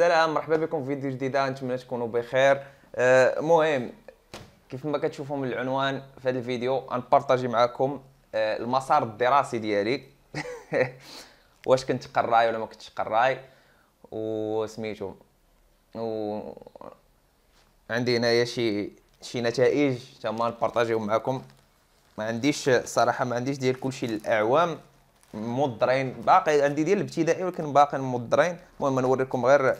السلام مرحبا بكم في فيديو جديد نتمنى تكونوا بخير المهم آه، كيف ما كتشوفوا من العنوان في هذا الفيديو غنبارطاجي معكم آه، المسار الدراسي ديالي واش كنت قراي ولا ما كنتش قراي وسميتو و عندي هنايا شي شي نتائج تما نبارطاجيهم معكم ما عنديش صراحه ما عنديش ديال كلشي الاعوام مضرين باقي عندي ديال الابتدائي ولكن باقي مضرين المهم نوريكم غير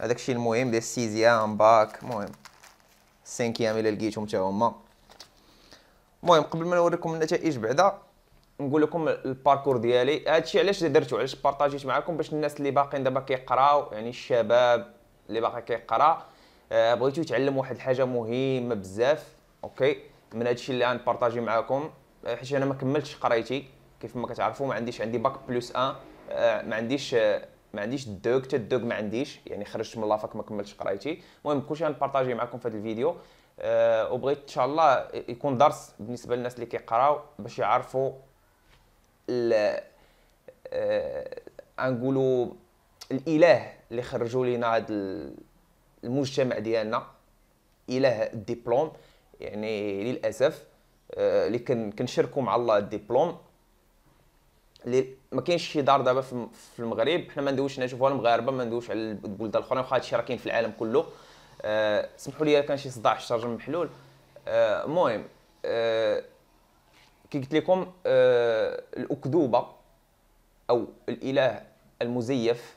هذاك الشيء المهم ديال السيزيام باك المهم السانكيام الى لقيتهم حتى هما المهم قبل ما نوريكم النتائج بعدا نقول لكم الباركور ديالي هادشي علاش درتو علاش بارطاجيت معكم باش الناس اللي باقيين دابا كيقراو يعني الشباب اللي باقي كيقرا آه، بغيتو يتعلم واحد الحاجه مهمه بزاف اوكي من هادشي اللي غنبارطاجي معكم آه، حيت انا ما كملتش قرايتي كيف ما كتعرفوا ما عنديش عندي باك بلس ان ما عنديش آه، ما عنديش دوك حتى دوك ما عنديش يعني خرجت من لافاك ما كملتش قرايتي المهم كلشي غنبارطاجي معكم في هذا الفيديو آه، وبغيت ان شاء الله يكون درس بالنسبه للناس اللي كيقراو باش يعرفوا ال آه، نقولوا الاله اللي خرجوا لينا هذا المجتمع ديالنا اله الدبلوم يعني للاسف اللي كنشركوا مع الله الدبلوم اللي ما كاينش شي دار دابا في المغرب حنا ما ندويش نشوفوا المغاربه ما ندويش على البلد الاخرين واخا هادشي راه كاين في العالم كله أه سمحوا لي كان شي صداع الشارجر محلول آه، المهم أه أه كي قلت لكم أه الاكذوبه او الاله المزيف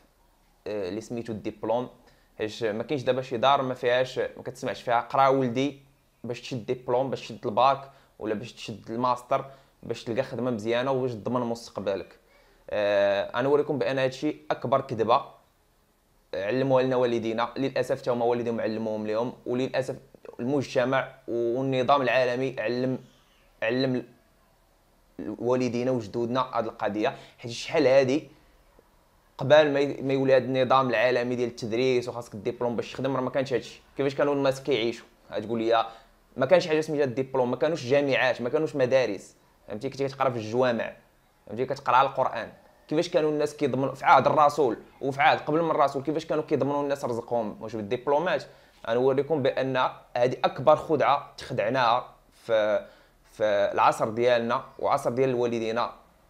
أه اللي سميتو الدبلوم حيت ما كاينش دابا شي دار ما فيهاش ما كتسمعش فيها قرا ولدي باش تشد الدبلوم باش تشد الباك ولا باش تشد الماستر باش تلقى خدمه مزيانه وباش تضمن مستقبلك آه نوريكم بان هادشي اكبر كذبه علموها لنا والدينا للاسف حتى هما والديهم علموهم لهم وللاسف المجتمع والنظام العالمي علم علم والدينا وجدودنا هاد القضيه حيت شحال هادي قبل ما يولي هذا النظام العالمي ديال التدريس وخاصك الدبلوم باش تخدم راه ما كانش هادشي كيفاش كانوا الناس كيعيشوا غتقول لي آه، ما كانش حاجه سميتها الدبلوم ما كانوش جامعات ما كانوش مدارس فهمتي كنتي كتقرا في الجوامع فهمتي كتقرا القران كيفاش كانوا الناس كيضمنوا في عهد الرسول وفي عهد قبل من الرسول كيفاش كانوا كيضمنوا الناس رزقهم واش بالدبلومات غنوريكم بان هذه اكبر خدعه تخدعناها في في العصر ديالنا وعصر ديال الوالدين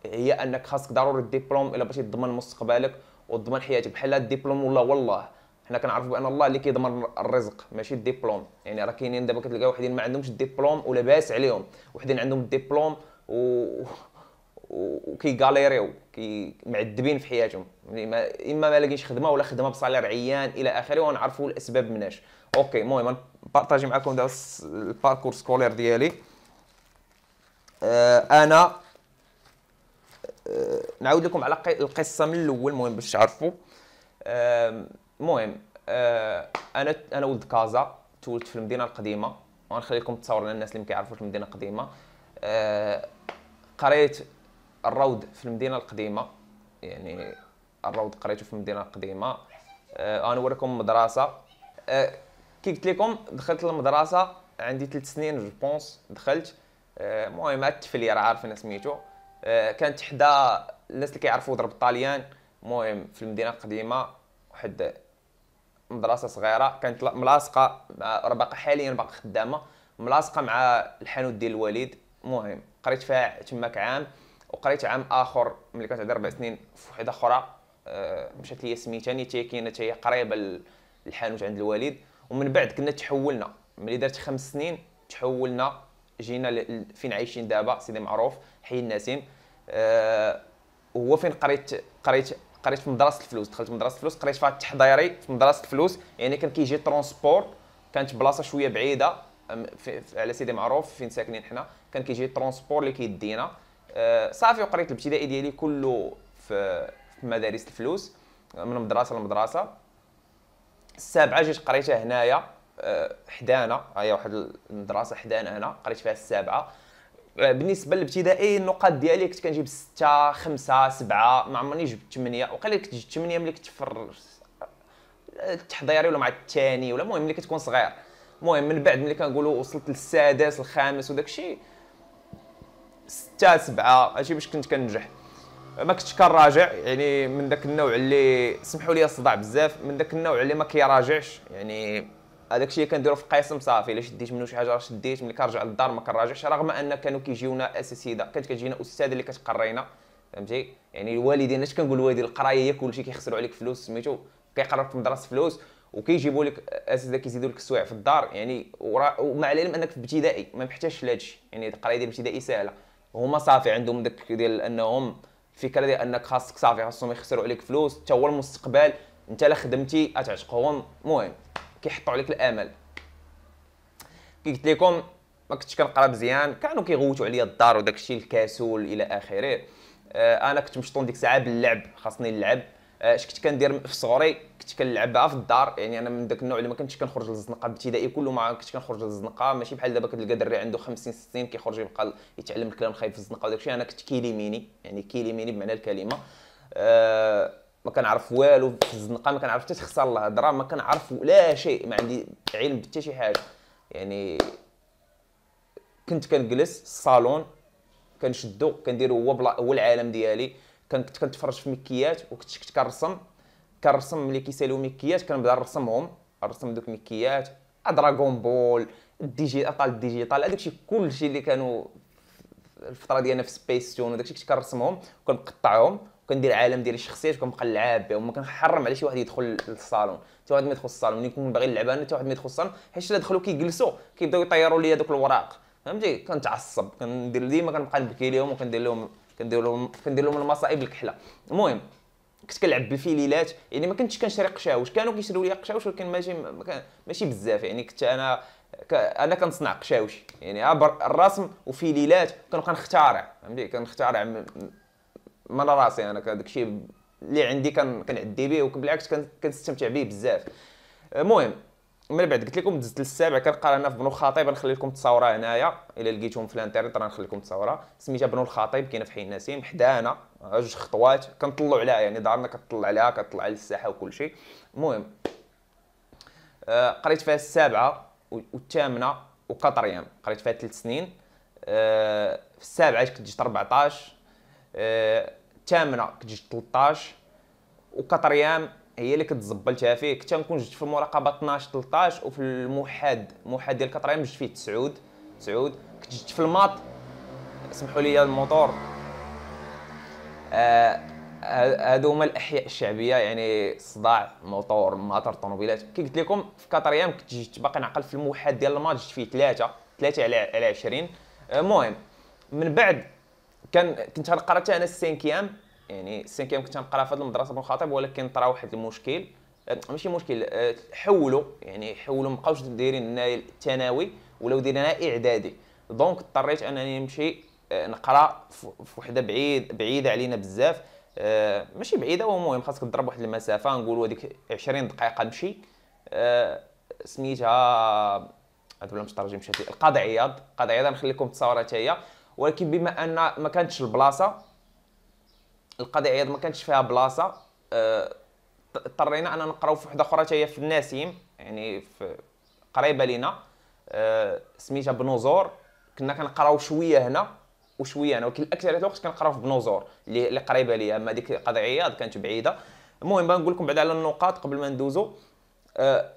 هي انك خاصك ضروري الدبلوم الا باش تضمن مستقبلك وتضمن حياتك بحال الدبلوم ولا والله حنا كنعرفوا بان الله اللي كيضمن الرزق ماشي الدبلوم يعني راه كاينين دابا كتلقى واحدين ما عندهمش الدبلوم ولا باس عليهم وحدين عندهم الدبلوم و وكيغاليريو كي معذبين في حياتهم يعني اما ما لاقينش خدمه ولا خدمه بصالير عيان الى اخره ونعرفوا الاسباب مناش اوكي المهم نبارطاجي معكم دابا الباركور سكولير ديالي آه انا آه، نعاود لكم على القصه من الاول المهم باش تعرفوا المهم آه، انا انا ولد كازا تولدت في المدينه القديمه وغنخلي لكم تصور للناس اللي ما كيعرفوش المدينه القديمه آه، قريت الروض في المدينه القديمه يعني الروض قريته في المدينه القديمه آه غنوريكم مدرسه آه كي قلت لكم دخلت المدرسه عندي ثلاث سنين جوبونس دخلت آه، المهم آه راه عارفين سميتو آه كانت حدا الناس اللي كيعرفوا ضرب الطاليان المهم في المدينه القديمه واحد مدرسه صغيره كانت ملاصقه مع باقا حاليا باقا خدامه ملاصقه مع الحانوت ديال الوالد المهم قريت فيها تماك عام وقريت عام اخر ملي كانت عندي اربع سنين في وحده اخرى آه، مشات لي سميتاني يعني حتى كاينه هي قريبه للحانوت عند الوالد ومن بعد كنا تحولنا ملي درت خمس سنين تحولنا جينا فين عايشين دابا سيدي معروف حي الناسيم أه هو فين قريت قريت قريت في مدرسه الفلوس دخلت مدرسه الفلوس قريت فيها التحضيري في مدرسه الفلوس يعني كان كيجي ترونسبور كانت بلاصه شويه بعيده على سيدي معروف فين ساكنين حنا كان كيجي الترونسبور اللي كيدينا آه، صافي وقريت الابتدائي ديالي كله في, مدارس الفلوس من مدرسه لمدرسه السابعه جيت قريتها هنايا آه، حدانا هي واحد المدرسه حدانا هنا قريت فيها السابعه آه، بالنسبه للابتدائي النقاط ديالي كنت كنجيب ستة خمسة سبعة ما عمرني جبت ثمانية وقال كنت جبت ثمانية ملي كنت في التحضيري ولا مع الثاني ولا المهم ملي كتكون صغير المهم من بعد ملي كنقولوا وصلت للسادس الخامس وداك الشيء ستة سبعة هادشي باش كنت كنجح ما كنتش كنراجع يعني من داك النوع اللي سمحوا لي الصداع بزاف من داك النوع اللي ما كيراجعش يعني هذاك الشيء كنديرو في القسم صافي الا شديت منو شي حاجه راه شديت ملي كنرجع للدار ما كنراجعش رغم ان كانوا كيجيونا اساسيده كانت كتجينا استاذه اللي كتقرينا فهمتي يعني الوالدين اش كنقول الوالدين القرايه هي كلشي كيخسروا عليك فلوس سميتو كيقراو في مدرسه فلوس وكيجيبوا لك اساتذه كيزيدوا لك السوايع في الدار يعني ومع العلم انك في ابتدائي ما محتاجش لهادشي يعني القرايه ديال الابتدائي ساهله هما صافي عندهم داك ديال انهم الفكره ديال انك خاصك صافي خاصهم يخسروا عليك فلوس حتى هو المستقبل انت لا خدمتي غتعتقهم المهم كيحطوا عليك الامل كي قلت لكم ما كنتش كنقرا مزيان كانوا كيغوتوا عليا الدار وداك الشيء الكاسول الى اخره آه، انا كنت مشطون ديك الساعه باللعب خاصني نلعب اش آه، كنت كندير في صغري كنت كنلعبها في الدار يعني انا من داك النوع اللي ما كنتش كنخرج للزنقه ابتدائي كله ما كنت كنخرج للزنقه ماشي بحال دابا كتلقى دري عنده 50 60 كيخرج يبقى يتعلم الكلام خايف في الزنقه وداكشي انا كنت كيليميني يعني كيليميني بمعنى الكلمه أه ما كنعرف والو في الزنقه ما كنعرف حتى تخسر الهضره ما كنعرف لا شيء ما عندي علم بحتى شي حاجه يعني كنت كنجلس الصالون كنشدو كنديرو هو هو العالم ديالي كنت كنتفرج في ميكيات وكنت كنت كنرسم كنرسم ملي كيسالو مكيات كنبدا نرسمهم نرسم دوك ميكيات دراغون بول الديجيتال ديجيتال هذاك الشيء كلشي اللي كانوا الفتره ديالنا في سبيس تون وداك الشيء كنت كنرسمهم وكنقطعهم وكندير عالم ديال الشخصيات وكنبقى نلعب بهم ما كنحرم على شي واحد يدخل للصالون حتى واحد ما يدخل الصالون ملي باغي نلعب انا حتى واحد ما يدخل الصالون حيت الا دخلوا كيجلسوا كيبداو يطيروا لي دوك الوراق فهمتي كنتعصب كندير ديما كنبقى نبكي لهم وكندير لهم كندير لهم كندير لهم المصائب الكحله المهم كنت كنلعب بالفيليلات يعني ما كنتش كنشري قشاوش كانوا كيشريو لي قشاوش ولكن ماشي ماشي بزاف يعني كنت انا انا كنصنع قشاوش يعني عبر الرسم وفيليلات كنبقى نخترع فهمتي كنخترع من راسي انا داكشي اللي عندي كنعدي به وبالعكس كنستمتع به بزاف المهم من بعد قلت لكم دزت للسابع كنقرا انا في بنو الخطيب نخلي لكم تصاوره هنايا الا لقيتهم في الانترنت راه نخلي لكم تصاوره سميتها بنو الخطيب كاينه في حي النسيم حدانا جوج خطوات كنطلعوا عليها يعني دارنا كتطلع عليها كتطلع على الساحه وكل شيء المهم آه، قريت فيها السابعه والثامنه وقطريام قريت فيها ثلاث سنين في آه، السابعه كنت جيت 14 آه، الثامنه كنت جيت 13 وقطريام هي اللي كتزبلتها فيه كنت نكون جبت في المراقبه 12 13 وفي الموحد الموحد ديال كطريم جبت فيه 9 9 كنت جبت في الماط سمحوا لي الموتور آه هادو هما الاحياء الشعبيه يعني الصداع الموتور ماطر الطوموبيلات كي قلت لكم في كاتريام كنت جبت باقي نعقل في الموحد ديال الماتش جبت فيه ثلاثه ثلاثه على على 20 المهم من بعد كان كنت غنقرا حتى انا السينكيام يعني سينكيام كنت نقرا في هذه المدرسه بالخاطب ولكن طرا واحد المشكل آه، ماشي مشكل آه، حولوا يعني حولوا مابقاوش دايرين هنايا الثانوي ولاو دايرين اعدادي دونك اضطريت انني نمشي آه، نقرا في وحده بعيد بعيده علينا بزاف ماشي بعيده ومهم خاصك تضرب واحد المسافه نقولوا هذيك 20 دقيقه نمشي سميتها هذا بلا مش مشات القاضي عياض القاضي عياض نخليكم تصاورها حتى هي ولكن بما ان ما كانتش البلاصه القضيه عياض ما كانتش فيها بلاصه آه، اضطرينا اننا نقراو في وحده اخرى هي في الناسيم يعني في قريبه لينا آه، سميتها بنوزور كنا كنقراو شويه هنا وشويه هنا ولكن الاكثريه الوقت كنقراو في بنوزور اللي قريبه ليا اما ديك القضيه عياض كانت بعيده المهم بنقول لكم بعد على النقاط قبل ما ندوزو آه،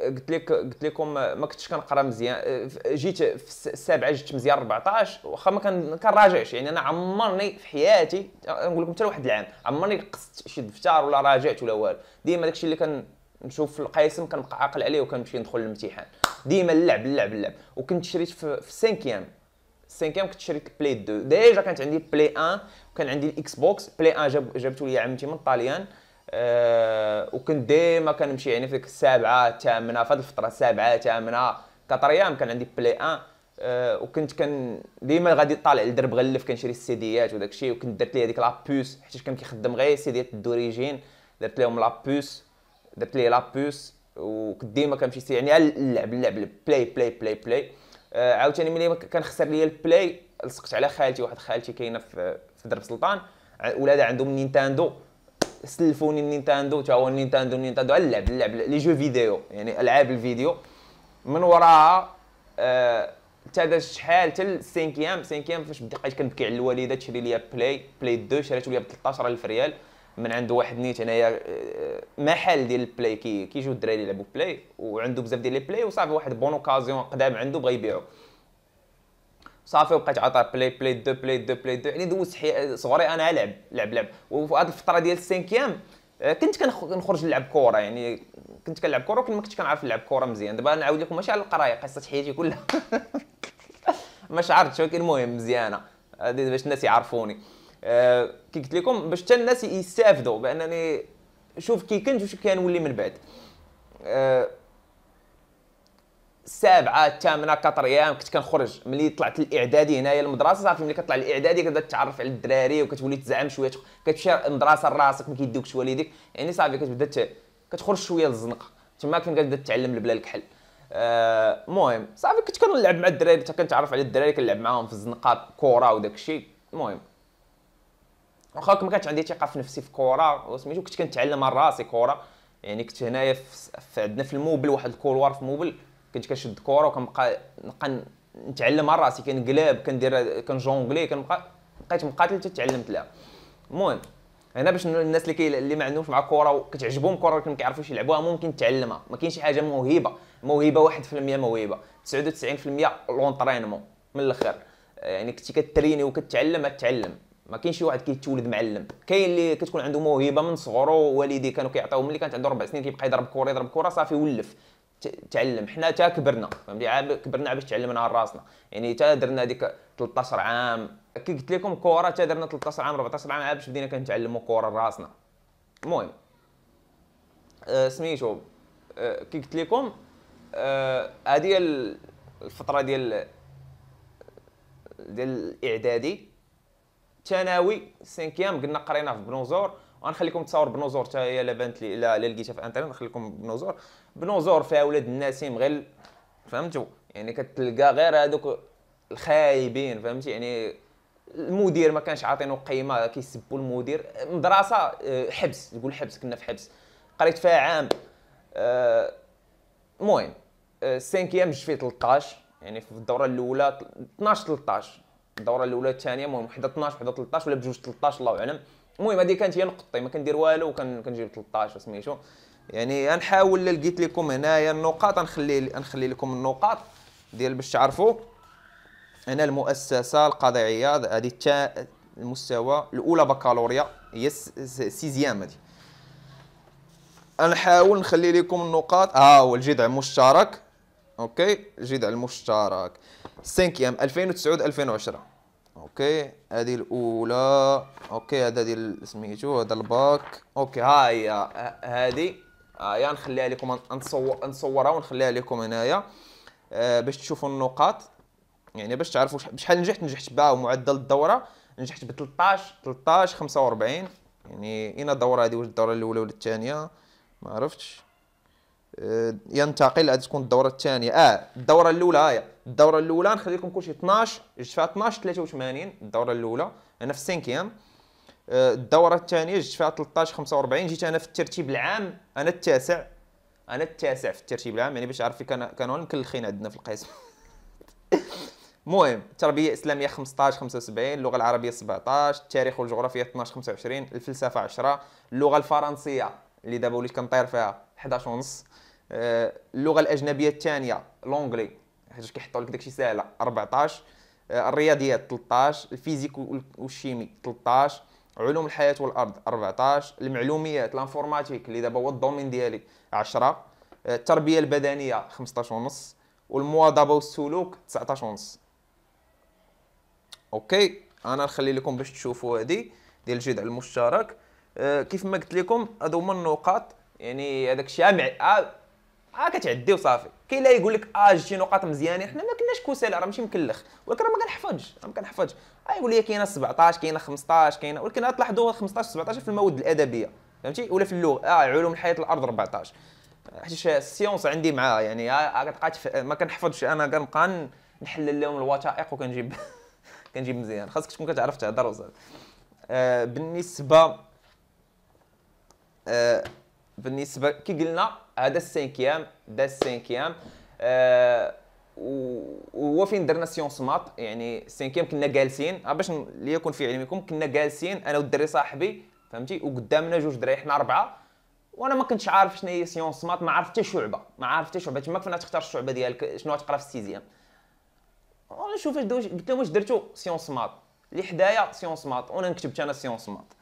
قلت لك قلت لكم ما كنتش كنقرا مزيان جيت في السابعه جيت مزيان 14 واخا ما كنراجعش يعني انا عمرني في حياتي نقول لكم حتى لواحد العام عمرني قصت شي دفتر ولا راجعت ولا والو ديما داكشي اللي كنشوف في القاسم كنبقى عاقل عليه وكنمشي ندخل للامتحان ديما اللعب اللعب اللعب وكنت شريت في, في السانكيام السانكيام كنت شريت البلاي 2 ديجا كانت عندي بلاي 1 وكان عندي الاكس بوكس بلاي 1 جاب جابته لي عمتي من طاليان أه وكنت ديما كنمشي يعني في ديك السابعه الثامنه في هذه الفتره السابعه الثامنه كتر ايام كان عندي بلاي ان أه وكنت كان ديما غادي طالع لدرب غلف كنشري السيديات وداك الشيء وكنت درت لي هذيك لابوس حيت كان كيخدم غير السيديات الدوريجين درت لهم لابوس درت لي لابوس وكنت ديما كنمشي يعني اللعب اللعب بلاي بلاي بلاي بلاي آه عاوتاني ملي كان خسر لي البلاي لصقت على خالتي واحد خالتي كاينه في في درب سلطان ولادها عندهم نينتاندو سلفوني النينتاندو تا هو النينتاندو النينتاندو على اللعب اللعب لي جو فيديو يعني العاب الفيديو من وراها آه حتى داز شحال حتى السينكيام سينكيام فاش بقيت كنبكي على الوالده تشري لي بلاي بلاي 2 شريته ليا ب 13000 ريال من عند واحد نيت هنايا آه، محل ديال البلاي كي كيجيو الدراري يلعبوا بلاي وعنده بزاف ديال لي بلاي وصافي واحد بون اوكازيون قدام عنده بغا يبيعو صافي وبقيت عطى بلاي بلاي دو بلاي دو بلاي دو يعني دوزت صغري انا لعب لعب لعب وفي هذه الفتره ديال السينكيام آه، كنت كنخرج نلعب كوره يعني كنت كنلعب كوره ولكن ما كنتش كنعرف نلعب كوره مزيان دابا نعاود لكم ماشي على القرايه قصه حياتي كلها ما شعرتش ولكن المهم مزيانه باش الناس يعرفوني آه، كي قلت لكم باش حتى الناس يستافدوا بانني شوف كي كنت كان ولي من بعد أه سابعه الثامنه كثر ايام كنت كنخرج ملي طلعت الاعدادي هنايا المدرسه صافي ملي كطلع الاعدادي كتبدا تتعرف على الدراري وكتولي تزعم شويه كتمشي المدرسه لراسك ما كيدوكش والديك يعني صافي كتبدا كتخرج شويه للزنقه تما كنت كتبدا تتعلم البلا الكحل آه، المهم آه صافي كنت كنلعب مع الدراري حتى كنتعرف على الدراري كنلعب معاهم في الزنقة كره وداك الشيء المهم واخا ما كانت عندي ثقه في نفسي في كورة وسميتو كنت كنتعلم على راسي كورة يعني كنت هنايا عندنا في الموبل واحد الكولوار في موبل كنت كنشد كره وكنبقى نبقى نتعلم على راسي كنقلب كندير كنجونغلي كنبقى بقيت مقاتل حتى تعلمت لها المهم هنا باش الناس اللي كي اللي ما عندهمش مع الكره وكتعجبهم الكره ولكن ما كيعرفوش يلعبوها ممكن تعلمها ما كاينش حاجه موهبه موهبه 1% موهبه 99% لونترينمون من الاخر يعني كنتي كتريني وكتعلم تعلم ما كاينش شي واحد كيتولد معلم كاين اللي كتكون عنده موهبه من صغرو والديه كانوا كيعطيوه ملي كانت عنده ربع سنين كيبقى يضرب كره يضرب كره صافي ولف تعلم حنا تا كبرنا فهمتي كبرنا باش تعلمنا على راسنا يعني تا درنا هذيك 13 عام كي قلت لكم كوره تا درنا 13 عام 14 عام باش بدينا كنتعلموا كوره راسنا المهم آه، سميتو آه، كي قلت لكم آه، هذه أه الفتره ديال ديال الاعدادي ثانوي سينكيام قلنا قرينا في بنوزور غنخليكم تصاور بنوزور حتى هي لا بانت لي الا لقيتها في الانترنت نخليكم بنوزور بنوزور فيها ولاد الناس غير فهمتوا يعني كتلقى غير هذوك الخايبين فهمتي يعني المدير ما كانش عاطينو قيمه كيسبوا المدير مدرسه آه، حبس تقول حبس كنا في حبس قريت فيها عام آه، المهم السانكيام آه، جبت فيه 13 يعني في الدوره الاولى 12 13 الدوره الاولى الثانيه المهم وحده 12 وحده 13 ولا بجوج 13 الله اعلم المهم هذه كانت هي نقطتي ما كندير والو وكنجيب 13 سميتو يعني نحاول لقيت لكم هنايا النقاط نخلي نخلي لكم النقاط ديال باش تعرفوا هنا المؤسسه القضائيه هذه المستوى الاولى بكالوريا هي السيزيام هذه نحاول نخلي لكم النقاط ها آه هو الجذع المشترك اوكي الجذع المشترك ايام 2009 2010 اوكي هذه الاولى اوكي هذا ديال سميتو هذا الباك اوكي ها هي هذه آه يا نخليها لكم نصور نصورها ونخليها لكم هنايا آه باش تشوفوا النقاط يعني باش تعرفوا شحال نجحت نجحت بها ومعدل الدوره نجحت ب 13 13 45 يعني اين الدوره هذه واش الدوره الاولى ولا الثانيه ما عرفتش آه ينتقل هذه تكون الدوره الثانيه اه الدوره الاولى هايا الدوره الاولى نخلي لكم كلشي 12 جبت فيها 12 83 الدوره الاولى انا في السينكيام الدوره الثانيه جيت فيها 13 45 جيت انا في الترتيب العام انا التاسع انا التاسع في الترتيب العام يعني باش تعرفي كانوا مكلخين عندنا في القسم المهم التربيه الاسلاميه 15 75 اللغه العربيه 17 التاريخ والجغرافيا 12 25 الفلسفه 10 اللغه الفرنسيه اللي دابا وليت كنطير فيها 11 ونص آه، اللغه الاجنبيه الثانيه لونغلي حيت كيحطوا لك داكشي ساهله آه، 14 الرياضيات 13 الفيزيك والشيمي 13 علوم الحياه والارض 14 المعلوميات لانفورماتيك اللي دابا هو الدومين ديالي 10 آه، التربيه البدنيه 15 ونص والمواظبه والسلوك 19 ونص اوكي انا نخلي لكم باش تشوفوا هذه ديال الجدع المشترك آه، كيف ما قلت لكم هادو هما النقاط يعني هذاك الشيء آه، مع آه, كتعدي وصافي كاين اللي يقول لك اه شي نقاط مزيانين حنا ما كناش كسالى راه ماشي مكلخ ولكن راه ما كنحفظش راه ما كنحفظش يقول لي كاينه 17 كاينه 15 كاينه ولكن تلاحظوا 15 17 في المواد الادبيه فهمتي ولا في اللغه اه علوم الحياه الارض 14 حيت السيونس عندي معاها يعني كتبقى آه، آه، ما كنحفظش انا كنبقى نحلل لهم الوثائق وكنجيب كنجيب مزيان خاصك تكون كتعرف تهضر آه بالنسبه آه بالنسبه كي قلنا هذا السينكيام ده السينكيام آه وهو فين درنا سيونس مات يعني سينكيم كنا جالسين آه، باش ليكون في علمكم كنا جالسين انا والدري صاحبي فهمتي وقدامنا جوج دراري حنا اربعه وانا ما كنتش عارف شنو هي سيونس مات ما عرفت حتى شعبه ما عرفت حتى شعبه تما فين تختار الشعبه ديالك شنو غتقرا في السيزيام وانا شوف قلت لهم واش درتو سيونس مات اللي حدايا سيونس مات وانا كتبت انا سيونس مات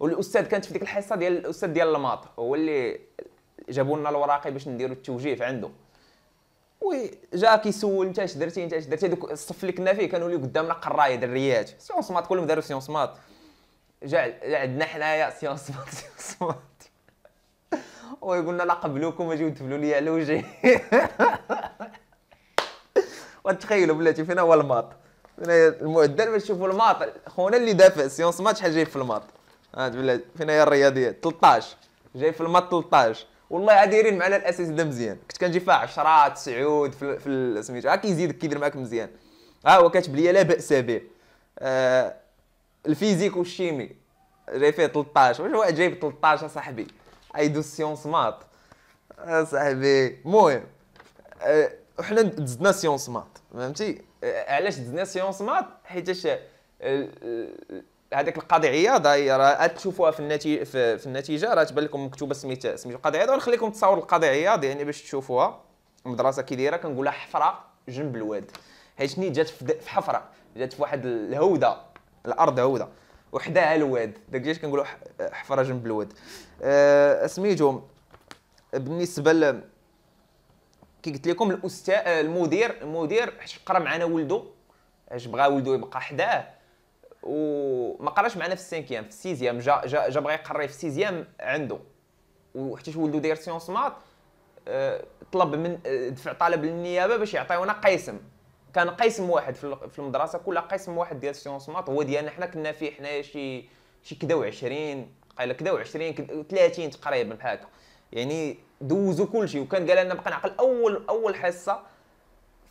والاستاذ كانت في ديك الحصه ديال الاستاذ ديال الماط هو اللي جابوا لنا الوراقي باش نديروا التوجيه عنده وي جا كيسول انت اش درتي انت اش درتي دوك الصف اللي كنا فيه كانوا لي قدامنا قرايه دريات سيونس مات كلهم داروا سيونس مات جا عندنا حنايا سيونس مات سيونس مات ويقولنا لا قبلوكم اجيو دفلوا لي على وجهي وتخيلوا بلاتي فينا هو الماط فينا المعدل باش تشوفوا الماط خونا اللي دافع سيونس مات شحال جاي في الماط فينا هي الرياضيات 13 جاي في الماط 13 والله دايرين على الاساس ده مزيان كنت كنجي فيها 10 9 في سميتو ها كيزيدك كيدير معاك مزيان ها هو كاتب لي لا باس به آه الفيزيك والشيمي جاي فيه 13 واش واحد جايب 13 صاحبي دو سيونس مات صاحبي المهم آه وحنا دزنا سيونس مات فهمتي آه، علاش دزنا سيونس مات حيتاش هذيك القضيعيه دايره تشوفوها في النتيجه في النتيجه راه تبان لكم مكتوبه سميت سميت القضيعيه دابا نخليكم تصاور القضيعيه يعني باش تشوفوها المدرسه كي دايره كنقولها حفره جنب الواد حيت شني جات في حفره جات في واحد الهوده الارض هوده وحداها الواد داك الجيش كنقولوا حفره جنب الواد اسميتو آه، بالنسبه ل كي قلت لكم الاستاذ المدير المدير حيت قرا معنا ولده اش بغى ولده يبقى حداه وما قراش معنا في السينكيام في السيزيام جا جا, جا بغا يقري في السيزيام عنده وحتى ولدو داير سيونس مات آه، طلب من آه، دفع طلب للنيابه باش يعطيونا قسم كان قسم واحد في المدرسه كل قسم واحد ديال سيونس مات هو ديالنا حنا كنا فيه حنايا شي شي كدا و20 قال كدا و20 30 تقريبا بحال هكا يعني دوزو كلشي وكان قال لنا بقى نعقل اول اول حصه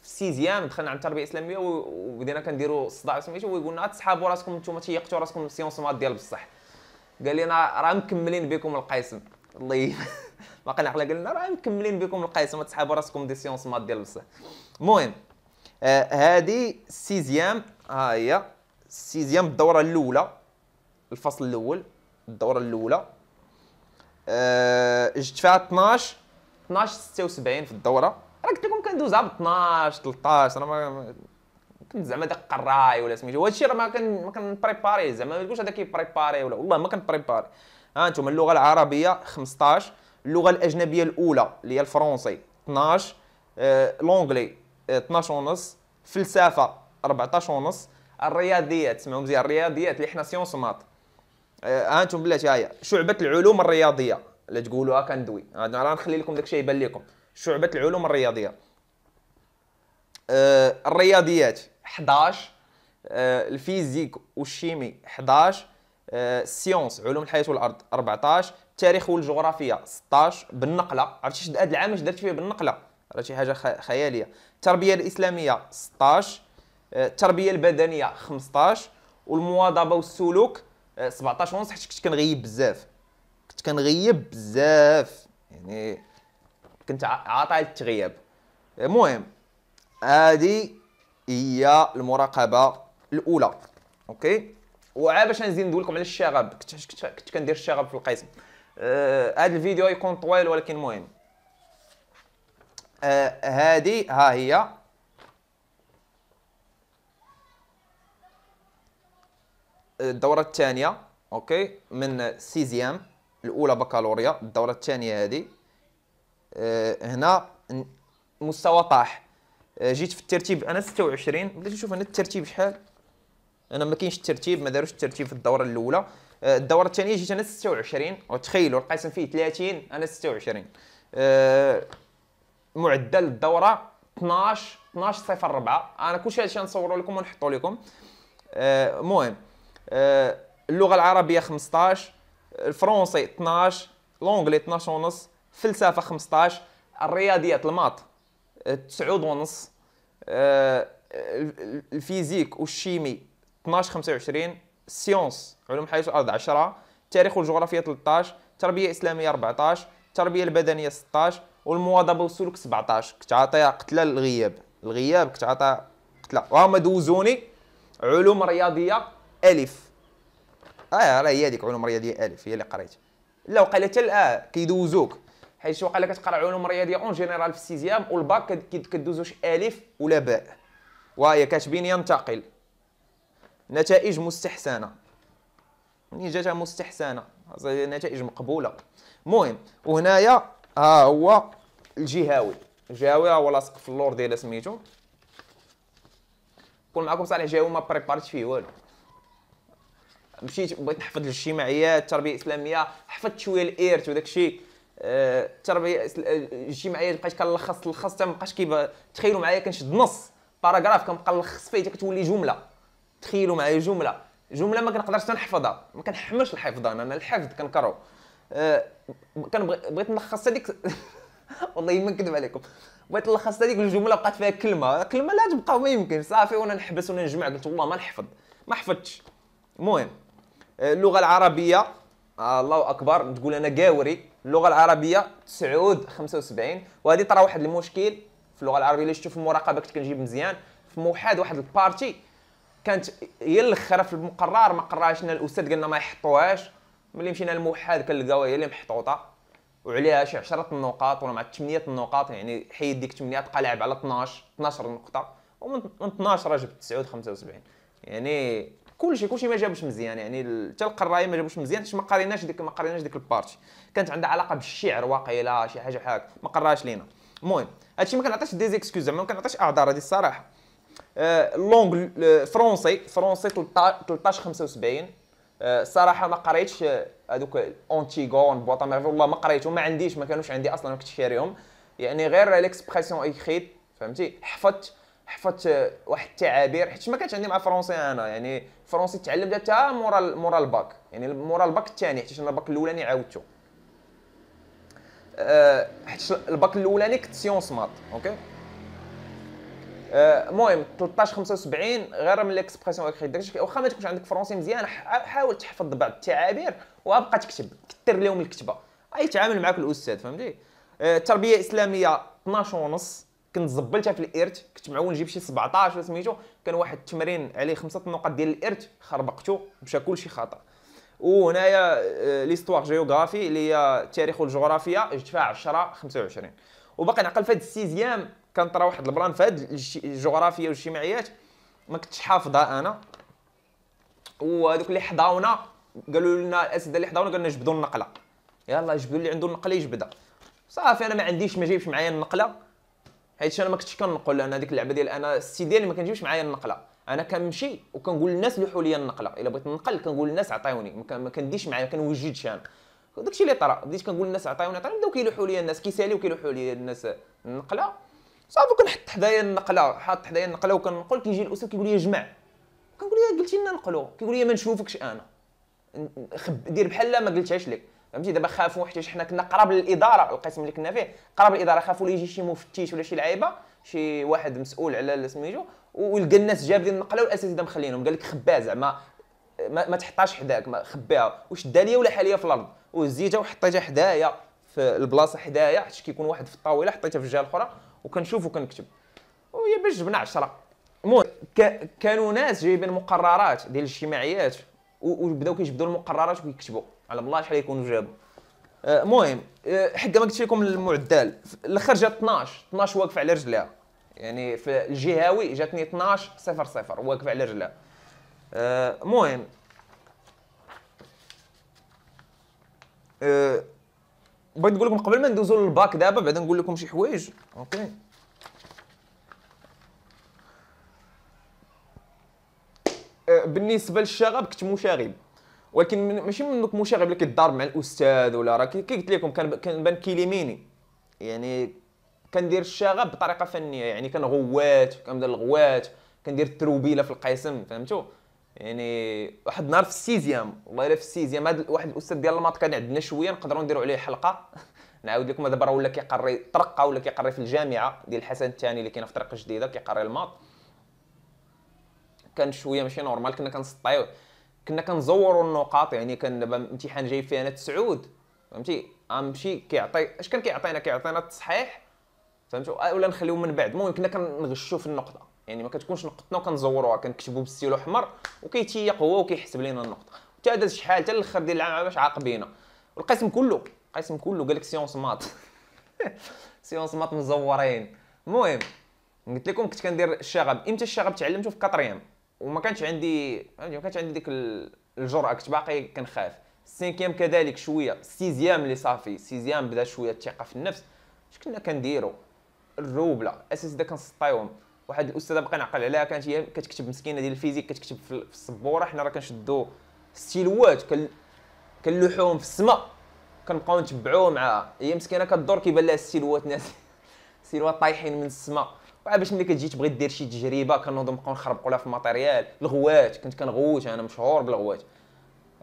في السيزيام دخلنا عند التربيه الاسلاميه وبدينا كنديروا الصداع وسميتو ويقول لنا تسحابوا راسكم انتم تيقتوا راسكم السيونس مات ديال بصح قال لنا راه مكملين بكم القاسم الله ما قال قال لنا راه مكملين بكم القاسم تصحابوا راسكم دي سيونس مات ديال بصح المهم هذه آه السيزيام ها آه هي السيزيام الدوره الاولى الفصل الاول الدوره الاولى آه فيها 12 12 76 في الدوره قلت لكم كندوزها ب 12 13 راه ما كنت زعما داك قراي ولا سميتو هادشي راه ما كان ما بريباري زعما ما تقولش هذا كيبريباري ولا والله ما بريباري ها انتم اللغه العربيه 15 اللغه الاجنبيه الاولى اللي هي الفرنسي 12 لونغلي 12 ونص فلسفه 14 ونص الرياضيات سمعوا مزيان الرياضيات اللي حنا سيونس مات آه، ها انتم بلاتي هاهي شعبه العلوم الرياضيه لا تقولوها كندوي انا نخلي لكم داك الشيء يبان لكم شعبه العلوم الرياضيه آه، الرياضيات 11 آه، الفيزيك والشيمي 11 آه، السيونس علوم الحياه والارض 14 التاريخ والجغرافيا 16 بالنقله عرفتي هذا العام اش درت فيه بالنقله راه شي حاجه خياليه التربيه الاسلاميه 16 التربيه البدنيه 15 والمواظبه والسلوك 17 ونص حيت كنت كنغيب بزاف كنت كنغيب بزاف يعني كنت عاطل التغياب المهم هذه هي المراقبه الاولى اوكي وعاد باش نزيد ندوي لكم على الشغب كنت كنت كندير الشغب في القسم آه هذا الفيديو يكون طويل ولكن مهم آه هذه ها هي الدوره الثانيه اوكي من سيزيام الاولى بكالوريا الدوره الثانيه هذه آه، هنا مستوى طاح آه، جيت في الترتيب انا 26 بديت نشوف انا الترتيب شحال انا ما كاينش الترتيب ما داروش الترتيب في الدوره الاولى آه، الدوره الثانيه جيت انا 26 وتخيلوا القاسم فيه 30 انا 26 معدل الدوره 12 12 صفر 4 انا كلشي هادشي غنصوروا لكم ونحطوا لكم المهم اللغه العربيه 15 الفرنسي 12 لونغلي 12 ونص فلسفه 15 الرياضيات المات آه، 9 ونص آه، الفيزيك والشيمي 12 25 سيونس علوم الحياه والارض 10 التاريخ والجغرافيا 13 التربيه الاسلاميه 14 التربيه البدنيه 16 والمواظبه والسلوك 17 كنت عاطي قتله الغياب الغياب كنت عاطي قتله وهما دوزوني علوم رياضيه الف اه راه هي هذيك علوم رياضيه الف هي اللي قريت لا وقال حتى اه كيدوزوك حيت وقيله كتقرا علوم رياضيه اون جينيرال في السيزيام والباك كدوزو شي الف ولا باء وهي كاتبين ينتقل نتائج مستحسنه ملي جاتها مستحسنه نتائج مقبوله المهم وهنايا ها هو الجهاوي الجهاوي هو لاصق في اللور ديال سميتو كون معكم صالح جاوي ما بريبارت فيه والو مشيت بغيت نحفظ الاجتماعيات التربيه الاسلاميه حفظت شويه الارث وداكشي التربيه الاجتماعيه بقيت كنلخص تلخص حتى مابقاش كيبا تخيلوا معايا كنشد نص باراغراف كنبقى نلخص فيه كتولي جمله تخيلوا معايا جمله جمله ما كنقدرش نحفظها ما كنحملش الحفظ انا الحفظ كنكرهو آه، كنبغي بغيت نلخص هذيك والله ما نكذب عليكم بغيت نلخص هذيك الجمله بقات فيها كلمه كلمه لا تبقى ما يمكن صافي وانا نحبس وانا نجمع قلت والله ما نحفظ ما حفظتش المهم آه، اللغه العربيه آه، الله اكبر تقول انا قاوري اللغه العربيه تسعود 75 وهذه طرا واحد المشكل في اللغه العربيه اللي شفتو في المراقبه كنت كنجيب مزيان في موحد واحد البارتي كانت هي الاخره في المقرر ما قراش لنا الاستاذ قالنا ما يحطوهاش ملي مشينا للموحد كنلقاوها هي اللي محطوطه وعليها شي 10 النقاط ولا مع 8 النقاط يعني حيد ديك 8 تبقى لاعب على 12 12 نقطه ومن 12 راه جبت 9 75 يعني كلشي كلشي ما جابوش مزيان يعني حتى القرايه ما جابوش مزيان حيت ما قريناش ديك ما قريناش ديك البارتي كانت عندها علاقه بالشعر واقيلا شي حاجه بحال ما قراهاش لينا المهم هادشي ما كنعطيش دي زيكسكوز زعما ما كنعطيش اعذار هذه الصراحه لونغ فرونسي فرونسي 13 75 الصراحه ما قريتش هذوك اونتيغون بوطا والله ما قريتهم ما عنديش ما كانوش عندي اصلا ما كنتش شاريهم يعني غير ليكسبرسيون ايكريت فهمتي حفظت حفظت واحد التعابير حيت ما كانش عندي مع فرونسي انا يعني فرونسي تعلمت حتى مورا مورا الباك يعني مورا الباك الثاني حيت انا الباك الاولاني عاودته أه، حيت الباك الاولاني كنت سيونس مات اوكي أه، المهم 13 75 غير من ليكسبرسيون داكشي واخا ما تكونش عندك فرونسي مزيان حاول تحفظ بعض التعابير وابقى تكتب كثر لهم الكتابه غيتعامل معك الاستاذ فهمتي أه، التربيه الاسلاميه 12 ونص كنت زبلتها في الارت كنت معول نجيب شي 17 سميتو كان واحد التمرين عليه خمسه النقط ديال الارت خربقته مشى كلشي خطا وهنايا ليستوار آه، جيوغرافي اللي هي التاريخ والجغرافيا جبت فيها 10 25 وباقي نعقل في هذا السيزيام كنطرا واحد البلان في هاد الجغرافيا والاجتماعيات ما كنتش حافظها انا وهذوك اللي حضاونا قالوا لنا الاساتذه اللي حضاونا قالوا لنا جبدوا النقله يلاه جبدوا اللي عنده النقله يجبدها صافي انا ما عنديش ما جايبش معايا النقله حيت انا ما كنتش كنقول انا ديك اللعبه ديال انا السي ديالي ما كنجيبش معايا النقله انا كنمشي وكنقول للناس لوحوا لي النقله الا بغيت ننقل كنقول للناس عطيوني ما كنديش معايا كنوجدش انا داكشي اللي طرا بديت كنقول للناس عطيوني عطيوني بداو كيلوحوا لي الناس كيساليو كيلوحوا لي الناس النقله صافي كنحط حدايا النقله حاط حدايا النقله وكنقول كيجي الاستاذ كيقول لي جمع كنقول ليه قلتي لنا نقلو كيقول لي ما نشوفكش انا دير بحال ما قلتهاش لك فهمتي دابا خافوا حيت حنا كنا قراب للاداره القسم اللي كنا فيه قراب للاداره خافوا اللي يجي شي مفتش ولا شي لعيبه شي واحد مسؤول على سميتو ويلقى الناس جابدين النقله والاساتذه مخلينهم قال لك خباه زعما ما, ما تحطاش حداك ما خبيها وشدها ليا ولا حاليا في الارض وزيتها وحطيتها حدايا في البلاصه حدايا حيت كيكون واحد في الطاوله حطيتها في الجهه الاخرى وكنشوف وكنكتب وهي باش جبنا 10 المهم كانوا ناس جايبين مقررات ديال الاجتماعيات وبداو كيجبدوا المقررات ويكتبوا على الله شحال يكونوا جابوا آه، المهم آه، حكا ما قلت لكم المعدل الاخر جات 12 12 واقفه على رجلها يعني في الجهاوي جاتني 12 صفر صفر واقفه على رجلها آه، المهم أه بغيت نقول لكم قبل ما ندوزو للباك دابا بعدا نقول لكم شي حوايج اوكي أه بالنسبه للشغب كنت مشاغب ولكن ماشي منك مشاغب المشاغب اللي كيتضارب مع الاستاذ ولا راه كي قلت لكم كان كنبان كيليميني يعني كندير الشغب بطريقه فنيه يعني كنغوات كنبدا الغوات كندير التروبيله في القسم فهمتوا يعني واحد النهار في السيزيام والله الا في السيزيام هذا واحد الاستاذ ديال الماط كان عندنا شويه نقدروا نديروا عليه حلقه نعاود لكم دابا راه ولا كيقري ترقى ولا كيقري في الجامعه ديال الحسن الثاني اللي كاينه في طريق جديده كيقري الماط كان شويه ماشي نورمال كنا كنسطيوه كنا كنزوروا النقاط يعني كان دابا امتحان جايب فيه انا تسعود فهمتي غنمشي كيعطي اش كان كيعطينا كيعطينا التصحيح فهمتوا أه، ولا نخليو من بعد المهم كنا كنغشوا في النقطه يعني ما كتكونش نقطتنا وكنزوروها كنكتبوا بالستيلو احمر وكيتيق هو وكيحسب لنا النقطه حتى داز شحال حتى الاخر ديال العام باش عاقبينا والقسم كله القسم كله قال لك سيونس مات سيونس مات مزورين المهم قلت لكم كنت كندير الشغب امتى الشغب تعلمته في كاتريام وما كانش عندي ما كانش عندي ديك الجرأه كنت باقي كنخاف السينكيام كذلك شويه سيزيام اللي صافي سيزيام بدا شويه الثقه في النفس اش كنا كنديروا الروبله دا كنسطيوهم واحد الاستاذه بقى نعقل عليها كانت هي كتكتب مسكينه ديال الفيزيك كتكتب في السبوره حنا راه كنشدو ستيلوات كنلوحوهم في السماء كنبقاو نتبعوه معاها هي مسكينه كدور كيبان لها ستيلوات ناس ستيلوات طايحين من السماء باش ملي كتجي تبغي دير شي تجربه كنوض نبقاو نخربقوا لها في الماتيريال الغوات كنت كنغوت انا مشهور بالغوات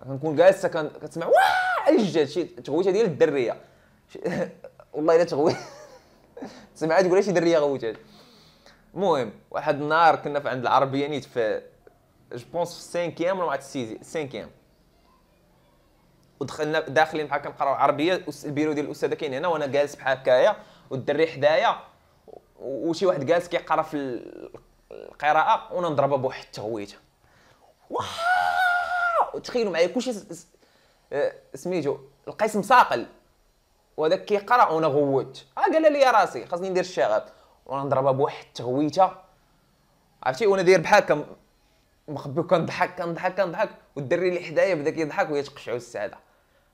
كنكون جالسه كتسمع وا الجات شي تغوته ديال الدريه والله الا تغوي سمعت تقول شي دريه غوتات المهم واحد النهار كنا في عند العربيه نيت في جوبونس في السانكيام ولا ما السيزي السانكيام ودخلنا داخلين بحال كنقراو عربيه البيرو ديال الاستاذه كاين هنا وانا جالس بحال هكايا والدري حدايا وشي واحد جالس كيقرا في القراءه وانا نضربها بواحد التغويته تخيلوا معايا كلشي آه، سميتو القسم ساقل وهذاك كيقرا وانا غوت اه قال لي راسي خاصني ندير الشغب وانا نضربها بواحد التغويته عرفتي وانا داير بحال كم مخبي وكنضحك كنضحك كنضحك والدري اللي حدايا بدا كيضحك وهي تقشعو السعاده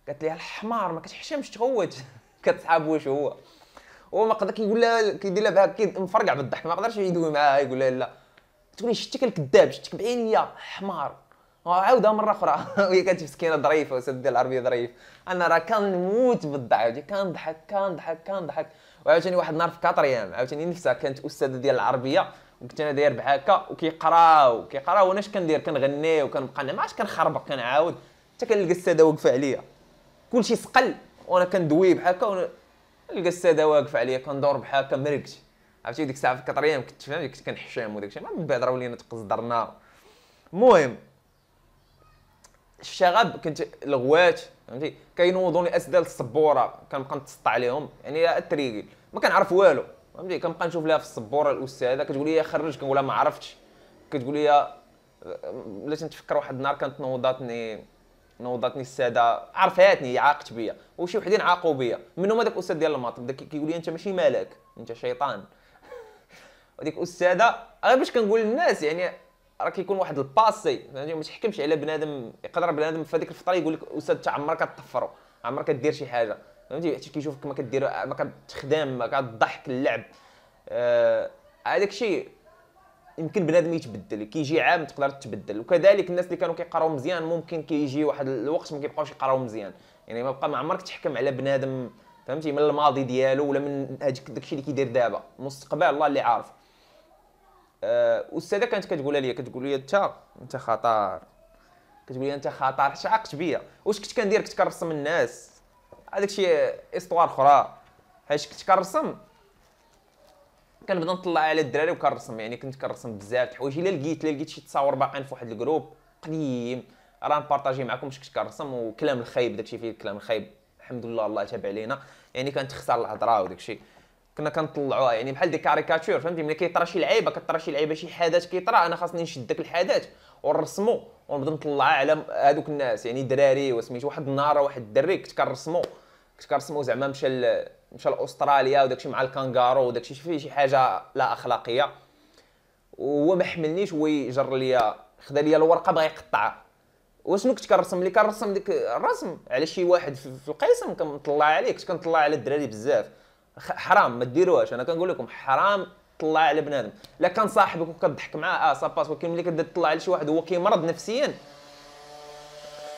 قالت لي الحمار ما كتحشمش تغوت كتصحاب واش هو وما قدر كيقول لها كيدير لها بها كيفرقع بالضحك ما قدرش يدوي معاها يقول لها لا تقول شتك الكذاب شتك بعينيا حمار عاودها مره اخرى وهي كانت مسكينه ظريفه وسد العربيه ظريف انا راه كنموت بالضحك كنضحك كنضحك كنضحك وعاوتاني واحد النهار في كاطريام يعني، عاوتاني نفسها كانت استاذه ديال العربيه وكنت انا داير بحال هكا وكيقراو كيقراو وانا اش كندير كنغني وكنبقى ما عادش كنخربق كنعاود حتى كنلقى الساده واقفه عليا كلشي ثقل وانا كندوي بحال هكا القساده واقف عليا كندور بحال هكا مرقت عرفتي ديك الساعه في الكطريام كنت فاهم كنت كنحشم وداك الشيء من بعد راه ولينا تقصدرنا المهم الشغب كنت الغوات فهمتي كينوضوني اسدال السبوره كنبقى نتسطع عليهم يعني التريكل ما كنعرف والو فهمتي كنبقى نشوف لها في السبوره الاستاذه كتقول لي خرج كنقول لها ما عرفتش كتقول لي بلاتي نتفكر واحد النهار كانت نوضاتني نوضتني الساده عرفاتني عاقت بيا وشي وحدين عاقوا بيا منهم هذاك الاستاذ ديال الماط بدا كيقول لي انت ماشي ملاك انت شيطان وديك الاستاذه غير باش كنقول للناس يعني راه كيكون واحد الباسي يعني ما تحكمش على بنادم يقدر بنادم في هذيك الفتره يقول لك استاذ انت عمرك كتطفروا عمرك كدير شي حاجه فهمتي حيت كيشوفك ما كدير ما كتخدم ما كتضحك اللعب آه، هذاك آه الشيء يمكن بنادم يتبدل كيجي عام تقدر تتبدل وكذلك الناس اللي كانوا كيقراو مزيان ممكن كيجي واحد الوقت ما كيبقاوش يقراو مزيان يعني ما بقى ما عمرك تحكم على بنادم فهمتي من الماضي ديالو ولا من هذاك داكشي اللي كيدير دابا المستقبل الله اللي عارف آه، استاذه كانت كتقولها لي كتقول لي انت انت خطر كتقول لي انت خطر حتى عاقت بيا واش كنت كندير كنت كنرسم الناس هذاك شي استوار اخرى حيت كنت كنرسم كنبدا نطلع على الدراري وكنرسم يعني كنت كنرسم بزاف د الحوايج الا لقيت الا لقيت شي تصاور باقيين في واحد الجروب قديم راه نبارطاجي معكم اش كنت كنرسم وكلام الخايب داكشي فيه الكلام الخايب الحمد لله الله تاب علينا يعني كانت خسار الهضره وداكشي كنا كنطلعوها يعني بحال دي كاريكاتور فهمتي ملي كيطرا شي لعيبه كطرا شي لعيبه شي حدث كيطرا انا خاصني نشد داك الحدث ونرسمو ونبدا نطلعها على هذوك الناس يعني دراري وسميتو واحد النهار واحد الدري كنت كنرسمو كنت كرسمو زعما مشى مشى لاستراليا وداكشي مع الكانغارو وداكشي فيه شي حاجه لا اخلاقيه وهو ما حملنيش هو جر ليا خدا ليا الورقه بغا يقطعها وشنو كنت كنرسم لي كنرسم ديك الرسم على شي واحد في القسم كنطلع عليه كنت كنطلع على الدراري بزاف حرام ما ديروهاش انا كنقول لكم حرام تطلع على بنادم لا كان صاحبك وكضحك معاه اه صافا ولكن ملي كتطلع على شي واحد هو كيمرض نفسيا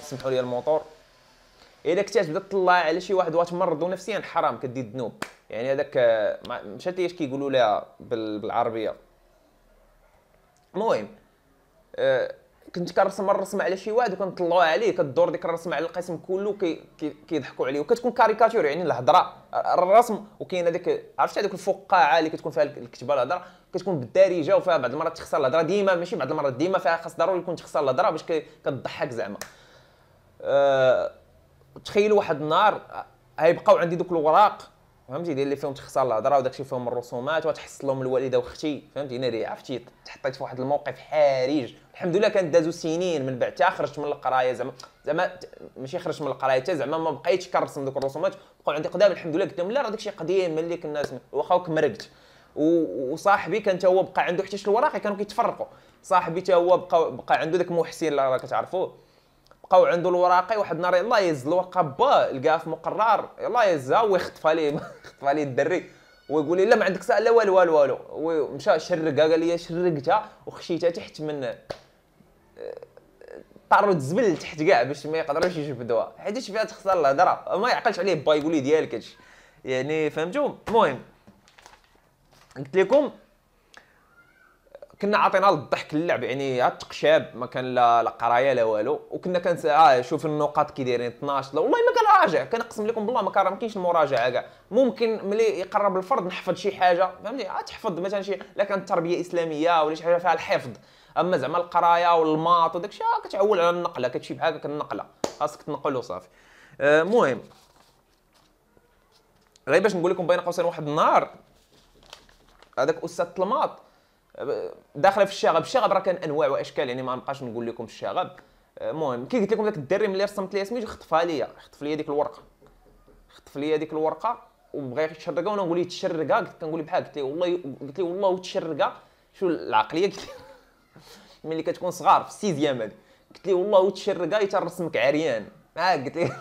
سمحوا لي الموتور الا كنتي تبدا تطلع على شي واحد وتمرضو نفسيا حرام كدير الذنوب يعني هذاك آه، مشات ليش كيقولوا لها بالعربيه المهم آه، كنت كنرسم الرسم على شي واحد وكنطلعوها عليه كدور ديك الرسمه على القسم كله كيضحكوا كي عليه وكتكون كاريكاتور يعني الهضره الرسم وكاين هذيك عرفتي هذوك الفقاعه اللي كتكون فيها الكتابه الهضره كتكون بالدارجه وفيها بعض المرات تخسر الهضره ديما ماشي بعض المرات ديما فيها خاص ضروري يكون تخسر الهضره باش كتضحك زعما أه تخيلوا واحد النهار غيبقاو عندي دوك الوراق فهمتي ديال اللي فيهم تخسر الهضره وداكشي فيهم الرسومات وتحس لهم الوالده واختي فهمتي ناري عرفتي تحطيت في واحد الموقف حرج الحمد لله كانت دازو سنين من بعد تا خرجت من القرايه زعما زعما ماشي خرجت من القرايه حتى زعما ما بقيتش كنرسم دوك الرسومات بقاو عندي قدام الحمد لله قلت لهم لا راه داكشي قديم ملي كنا واخا كمرقت وصاحبي كان هو بقى عنده حتى شي الوراق كانوا كيتفرقوا صاحبي حتى هو بقى بقى عنده ذاك محسن اللي راه كتعرفوه بقاو عنده الوراقي واحد النهار يلاه يهز الورقه با لقاها في مقرر يلاه يهزها ويخطفها ليه خطفها ليه الدري ويقول لي لا ما عندك ساعه لا والو والو والو ومشى شرقها قال لي شرقتها وخشيتها تحت من آه، طاروا الزبل تحت كاع باش ما يقدروش يجبدوها حيت فيها تخسر الهضره ما يعقلش عليه با يقول لي ديالك هادشي يعني فهمتوا المهم قلت لكم كنا عاطينا الضحك اللعب يعني التقشاب ما كان لا لا قرايه لا والو وكنا كان آه شوف النقاط كي دايرين 12 والله ما كنراجع كنقسم لكم بالله ما كان ما كاينش المراجعه كاع ممكن ملي يقرب الفرد نحفظ شي حاجه فهمتي آه، تحفظ مثلا شي لا كانت تربيه اسلاميه ولا شي حاجه فيها الحفظ اما زعما القرايه والماط وداك الشيء آه، كتعول على النقله كتشي بحال هكاك النقله خاصك تنقل وصافي المهم آه غير باش نقول لكم بين قوسين واحد النهار هذاك استاذ الماط داخله في الشغب الشغب راه كان انواع واشكال يعني ما نبقاش نقول لكم الشغب آه، المهم كي قلت لكم ذاك الدري ملي رسمت ليه سميتو خطفها لي خطف ليا ديك الورقه خطف ليا ديك الورقه وبغى يتشرقها وانا نقول ليه تشرقها كنقول ليه بحال قلت ليه والله قلت ليه والله تشرقها شو العقليه قلت ملي كتكون صغار في السيزيام هذه قلت ليه والله تشرقها ترسمك عريان معاك قلت ليه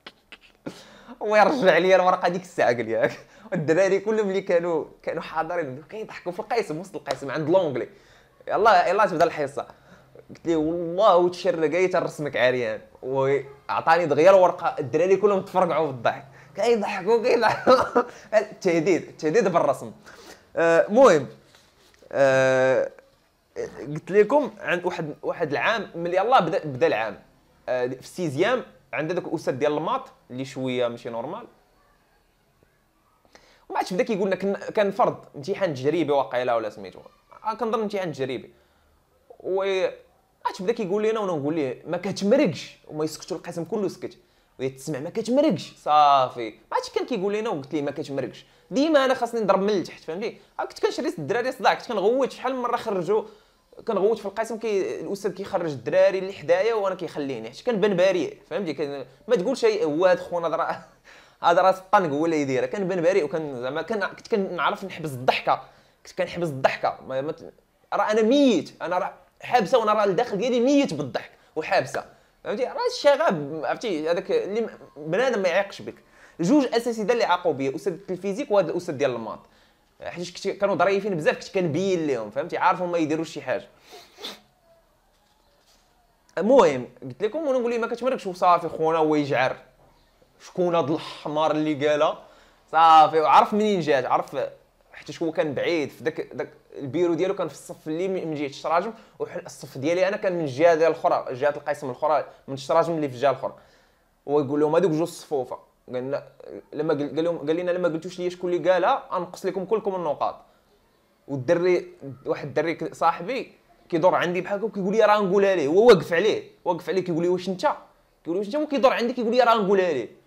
هو يرجع لي الورقه ديك الساعه قال لي والدراري كلهم اللي كانوا كانوا حاضرين كيضحكوا في القسم وسط القسم عند لونغلي يلا يلا تبدا الحصه قلت له والله وتشرقاي ترسمك عريان وعطاني دغيا الورقه الدراري كلهم تفرقعوا في الضحك كيضحكوا كيضحكوا التهديد التهديد بالرسم المهم آه، آه، قلت لكم عند واحد واحد العام ملي الله بدا بدا العام آه، في السيزيام عند هذاك الاستاذ ديال الماط اللي شويه ماشي نورمال ما عادش بدا كيقول لك كان فرض امتحان تجريبي واقيلا ولا سميتو آه، كنظن امتحان تجريبي و عادش بدا كيقول لي انا وانا نقول ليه ما كتمرقش وما يسكتوا القسم كله سكت وي تسمع ما كتمرقش صافي ما عادش كان كيقول لينا وقلت ليه ما كتمرقش ديما انا خاصني نضرب من التحت فهمتي آه، كنت كنشري الدراري صداع كنت كنغوت شحال من مره خرجوا كنغوت في القسم كي الاستاذ كيخرج الدراري اللي حدايا وانا كيخليني حيت كنبان بريء فهمتي ما تقولش هو هاد خونا راه هذا راس الطنق هو اللي يديرها كنبان بريء وكان زعما كنت كنعرف نحبس الضحكه كنت كنحبس الضحكه راه انا ميت انا راه حابسه وانا راه الداخل ديالي ميت بالضحك وحابسه فهمتي راه الشغب عرفتي هذاك اللي بنادم ما يعيقش بك جوج اساتذه اللي عاقوا بيا استاذ الفيزيك وهذا الاستاذ ديال الماط حيت كنت كانوا ظريفين بزاف كنت كنبين لهم فهمتي عارفهم ما يديروش شي حاجه المهم قلت لكم وانا نقول ليه ما كتمركش وصافي خونا هو يجعر شكون هذا الحمار اللي قالها صافي وعرف منين جات عرف حتى هو كان بعيد في داك داك البيرو ديالو كان في الصف اللي من جهه الشراجم والصف ديالي انا كان من الجهه ديال الاخرى جهه القسم الاخرى من الشراجم اللي في الجهه الاخرى ويقول لهم هذوك جوج الصفوفه قالنا لما قال لهم قال لنا لما قلتوش ليا شكون اللي قالها غنقص لكم كلكم النقاط والدري واحد الدري صاحبي كيدور عندي بحال هكا كيقول لي راه نقولها ليه هو واقف عليه واقف عليه كيقول لي واش انت كيقول لي واش انت وكيدور عندي كيقول لي راه نقولها ليه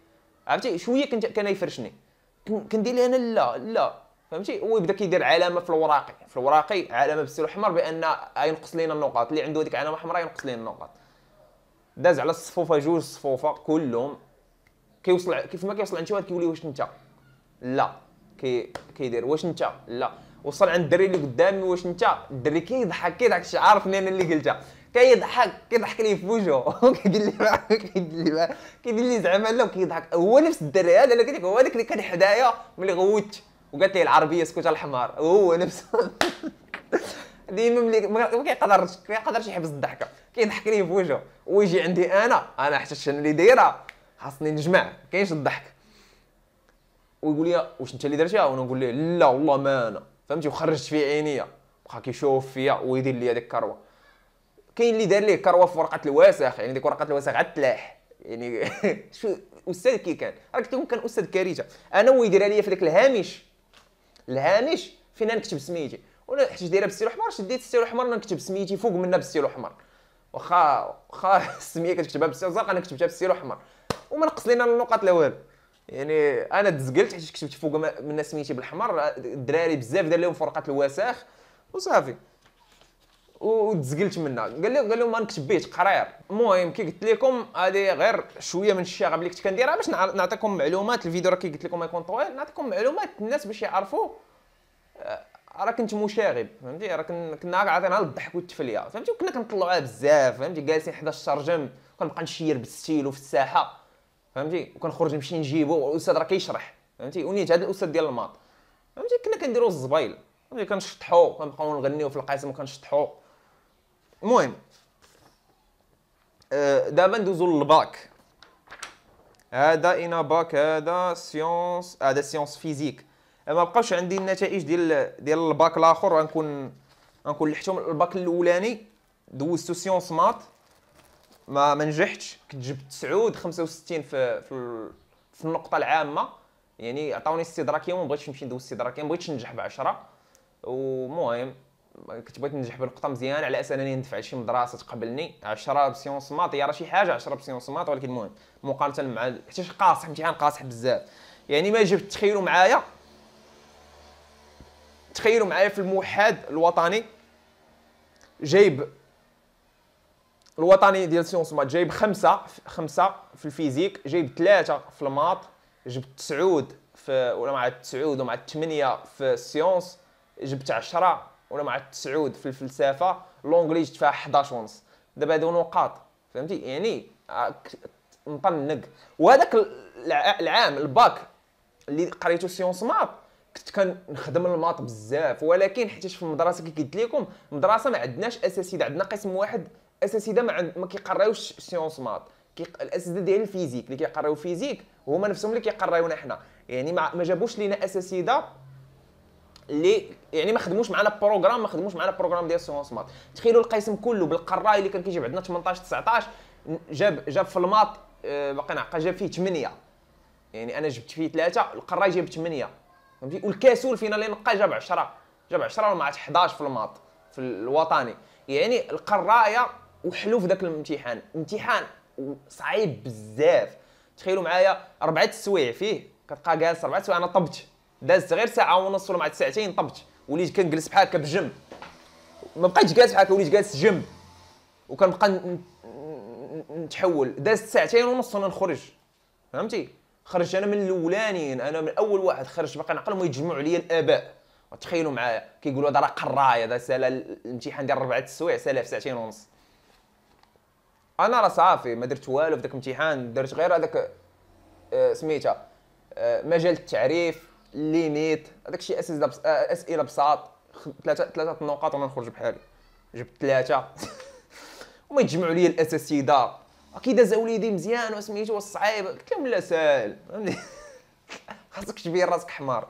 عرفتي شويه كنت كان يفرشني كندير لي انا لا لا فهمتي هو يبدا كيدير علامه في الوراقي في الوراقي علامه بالسيل الاحمر بان ينقص لينا النقاط اللي عنده هذيك علامه حمراء ينقص لينا النقاط داز على الصفوفه جوج صفوفه كلهم كيوصل كيف ما كيوصل عند شي واحد كيولي واش انت لا كي كيدير واش انت لا وصل عند الدري اللي قدامي واش انت الدري كيضحك كيضحك عارفني انا اللي قلتها كيضحك كيضحك لي في وجهه كيدير لي كيدير لي كيدير لي زعما لا وكيضحك هو نفس الدري هذا اللي قلت هو هذاك اللي كان حدايا ملي غوت وقالت لي العربيه سكوت الحمار هو نفسه ديما ملي ما كيقدرش ما كيقدرش يحبس الضحكه كيضحك لي في وجهه ويجي عندي انا انا حتى شنو اللي دايره خاصني نجمع كاينش الضحك ويقول لي واش انت اللي درتيها وانا نقول ليه لا والله ما انا فهمتي وخرجت في عينيا بقى كيشوف فيا ويدير لي هذيك الكروه كاين اللي دار ليه كروه في ورقه الوساخ يعني ديك ورقه الوساخ غتلاح يعني شو استاذ كي كان راه كنت كان استاذ كارثه انا يدير ليا في ذاك الهامش الهامش فين نكتب سميتي وانا حيت دايره بالستيلو الاحمر شديت الستيلو الاحمر نكتب سميتي فوق منها بالستيلو الاحمر واخا واخا السميه كتكتبها بالستيلو الزرق انا كتبتها بالستيلو الاحمر وما نقص لينا النقط لا والو يعني انا تزقلت حيت كتبت فوق منها سميتي بالاحمر الدراري بزاف دار لهم فرقه الوساخ وصافي وتزقلت منها قال لي قال لهم ما نكتب قرير المهم كي قلت لكم هذه غير شويه من الشغب اللي كنت كنديرها باش نعطيكم معلومات الفيديو راه كي قلت لكم يكون طويل نعطيكم معلومات الناس باش يعرفوا آه، راه كنت مشاغب فهمتي راه كنا عاطينها للضحك والتفليه فهمتي وكنا كنطلعوها بزاف فهمتي جالسين حدا الشرجم كنبقى نشير بالستيلو في الساحه فهمتي وكنخرج نمشي نجيبو والاستاذ راه كيشرح فهمتي ونيت هذا الاستاذ ديال الماط فهمتي كنا كنديرو الزبايل فهمتي كنشطحو كنبقاو نغنيو في القاسم وكنشطحو المهم آه، دابا ندوزو للباك هذا اينا باك هذا سيونس هذا سيونس فيزيك ما بقاوش عندي النتائج ديال ديال الباك الاخر غنكون غنكون لحتهم الباك الاولاني دوزتو سيونس مات ما ما نجحتش كنت جبت 9 65 في في, في النقطه العامه يعني عطاوني استدراكيه وما بغيتش نمشي ندوز استدراكيه ما بغيتش ننجح ب 10 ومهم كنت بغيت ننجح بنقطه مزيانه على اساس انني ندفع شي مدرسه تقبلني 10 بسيونس مات هي راه شي حاجه 10 بسيونس مات ولكن المهم مقارنه مع حتى شي قاصح امتحان قاصح بزاف يعني ما جبت تخيلوا معايا تخيلوا معايا في الموحد الوطني جايب الوطني ديال سيونس مات جايب خمسة خمسة في الفيزيك جايب ثلاثة في الماط جبت تسعود في ولا مع تسعود ومع ثمانية في السيونس جبت عشرة ولا مع التسعود في الفلسفه لونجلي تفاح فيها 11 ونص دابا هادو نقاط فهمتي يعني مطنق آه، وهذاك العام الباك اللي قريته سيونس مات كنت كنخدم الماط بزاف ولكن حيت في المدرسه كي قلت لكم المدرسه ما عندناش اساسيده عندنا قسم واحد اساسيده ما, عند... ما كيقراوش سيونس مات كي... الاساتذه ديال الفيزيك اللي كيقراو فيزيك هما نفسهم اللي كيقراونا حنا يعني ما, جابوش لينا اساسيده اللي يعني ما خدموش معنا بروغرام ما خدموش معنا بروغرام ديال سيونس مات تخيلوا القسم كله بالقراي اللي كان كيجيب عندنا 18 19 جاب جاب في الماط آه، باقي نعقل جاب فيه 8 يعني انا جبت فيه ثلاثه القراي جاب 8 فهمتي والكاسول فينا اللي نقى جاب 10 جاب 10 ومع 11 في الماط في الوطني يعني القرايه وحلو في ذاك الامتحان امتحان صعيب بزاف تخيلوا معايا اربعه السوايع فيه كتبقى جالس اربعه السوايع انا طبت دازت غير ساعه ونص ولا مع ساعتين طبت وليت كنجلس بحال هكا بجنب ما بقيتش جالس بحال هكا وليت جالس جنب وكنبقى نتحول دازت ساعتين ونص وانا نخرج فهمتي خرجت انا من الاولانيين انا من اول واحد خرجت باقي نعقل ويتجمعوا عليا الاباء تخيلوا معايا كيقولوا هذا راه قرايه هذا سالا الامتحان ديال ربعه السوايع سالا في ساعتين ونص انا راه صافي ما درت والو في ذاك الامتحان درت غير هذاك آه، سميتها آه، مجال التعريف ليميت هذاك الشيء اسئله بس... آه، اسئله بساط ثلاثه ثلاثه النقاط وانا نخرج بحالي جبت ثلاثه وما يتجمعوا لي الاساسيده كي داز وليدي مزيان وسميتو والصعيب قلت لهم لا ساهل خاصك تبين راسك حمار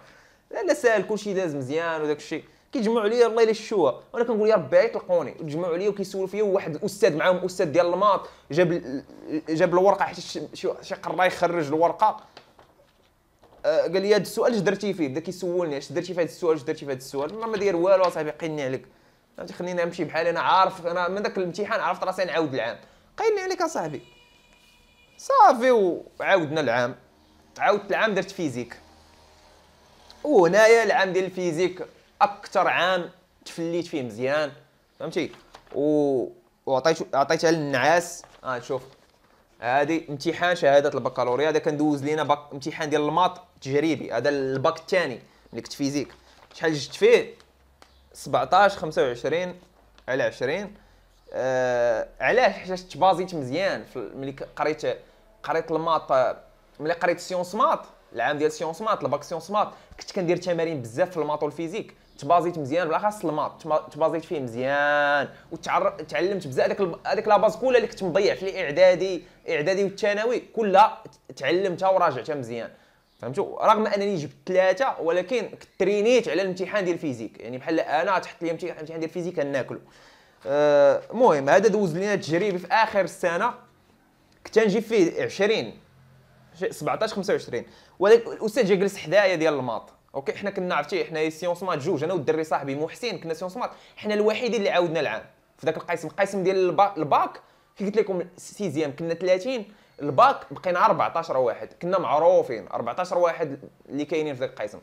لا لا ساهل كلشي داز مزيان وداك الشيء كيجمعوا لي والله الا الشوا وانا كنقول يا ربي يطلقوني وتجمعوا لي وكيسولوا فيا واحد الاستاذ معاهم استاذ ديال الماط جاب جاب الورقه حيت شي قرا يخرج الورقه آه، قال لي هذا السؤال اش درتي فيه بدا كيسولني اش درتي في هذا السؤال اش درتي في هذا السؤال ما داير والو اصاحبي قيني عليك فهمتي خليني نمشي بحالي انا عارف انا من ذاك الامتحان عرفت راسي نعاود العام قيني عليك اصاحبي صافي وعاودنا العام عاودت العام درت فيزيك وهنايا العام ديال الفيزيك اكثر عام تفليت فيه مزيان فهمتي و وعطيت عطيتها للنعاس ها آه شوف هادي امتحان شهاده البكالوريا هذا كندوز لينا بق... امتحان ديال الماط تجريبي هذا الباك الثاني ملي كنت فيزيك شحال جبت فيه 17 25 على 20 آه علاش حيت تبازيت مزيان ملي قريت قريت الماط ملي قريت سيونس ماط العام ديال سيونس ماط الباك سيونس ماط كنت كندير تمارين بزاف في الماط والفيزيك تبازيت مزيان بالاخص الماط تبازيت فيه مزيان وتعلمت بزاف هذاك هذيك لا باز كلها اللي كنت مضيع في الاعدادي اعدادي والثانوي كلها تعلمتها وراجعتها مزيان فهمتوا رغم انني جبت ثلاثه ولكن ترينيت على الامتحان ديال الفيزيك يعني بحال انا تحط لي امتحان ديال الفيزيك ناكلو آه، المهم أه هذا دوز لينا تجريبي في اخر السنه كنت نجيب فيه 20 17 25 ولكن الاستاذ جا جلس حدايا ديال الماط اوكي حنا كنا عرفتي حنا سيونس مات جوج انا والدري صاحبي محسن كنا سيونس مات حنا الوحيدين اللي عاودنا العام في ذاك القسم القسم ديال الباك كي قلت لكم سيزيام كنا 30 الباك بقينا 14 واحد كنا معروفين 14 واحد اللي كاينين في ذاك القسم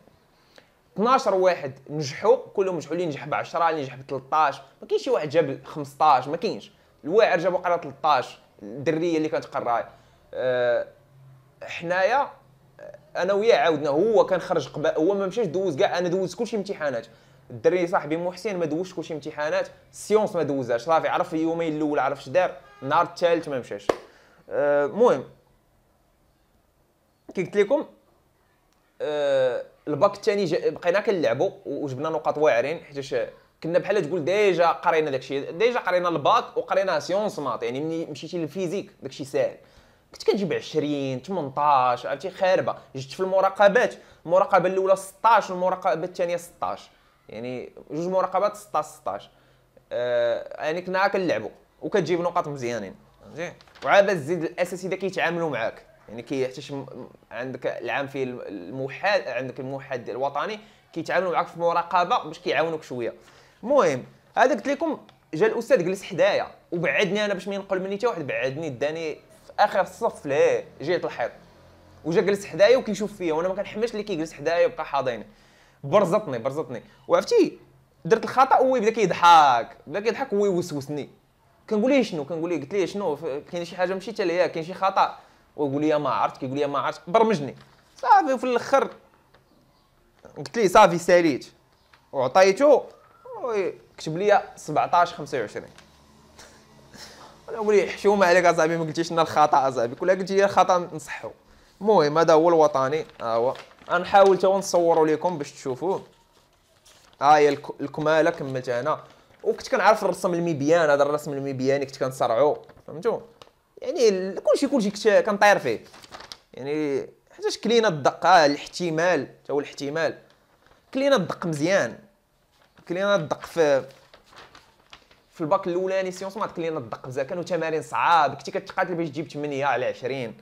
12 واحد نجحوا كلهم نجحوا اللي نجح ب 10 اللي نجح ب 13 ما كاينش شي واحد جاب 15 ما كاينش الواعر جابوا قرا 13 الدريه اللي كانت قراي أه حنايا آه، انا وياه عاودنا هو كان خرج قبل هو ما مشاش دوز كاع انا دوز كلشي امتحانات الدري صاحبي محسن ما دوزش كلشي امتحانات السيونس ما دوزهاش صافي عرف يومين الاول عرف اش دار النهار الثالث ما مشاش المهم كي قلت لكم الباك الثاني بقينا كنلعبوا وجبنا نقاط واعرين حيتاش كنا بحال تقول ديجا قرينا داكشي ديجا قرينا الباك وقرينا سيونس مات يعني ملي مشيتي للفيزيك داكشي ساهل كنت كنجيب 20 18 عرفتي خاربه جيت في المراقبات المراقبه الاولى 16 والمراقبه الثانيه 16 يعني جوج مراقبات 16 16 آه يعني كنا كنلعبوا وكتجيب نقاط مزيانين فهمتي وعاد الزيد الاساسي ذا كيتعاملوا معاك يعني كيحتشم عندك العام فيه الموحد عندك الموحد الوطني كيتعاملوا معاك في مراقبه باش كيعاونوك شويه المهم هذا قلت لكم جا الاستاذ جلس حدايا وبعدني انا باش ما ينقل مني حتى واحد بعدني داني في اخر الصف ليه جهه الحيط وجا جلس حدايا وكيشوف فيا وانا ما كنحملش اللي كيجلس حدايا وبقى حاضيني برزطني برزطني وعرفتي درت الخطا وهو بدا كيضحك بدا كيضحك وهو يوسوسني كنقول ليه شنو كنقول ليه قلت ليه شنو كاين شي حاجه مشيت ليها كاين شي خطا ويقول لي ما عرفت كيقول لي ما عرفت برمجني صافي وفي الاخر قلت ليه صافي ساليت وعطيته كتب لي 17 25 انا نقول ليه حشومه عليك اصاحبي ما قلتيش لنا الخطا اصاحبي كلها قلت لي الخطا نصحو المهم هذا هو الوطني ها هو غنحاول تا نصوروا لكم باش تشوفوه ها هي الكماله كملت انا وكنت كنعرف الرسم الميبيان هذا الرسم الميبياني كنت كنصرعو فهمتوا يعني كلشي كلشي كنت كنطير فيه يعني حيتاش كلينا الدقه الاحتمال حتى هو الاحتمال كلينا الدق مزيان كلينا الدق في في الباك الاولاني سيونس ما كلينا الدق بزاف كانوا تمارين صعاب كنتي كتقاتل باش تجيب 8 على 20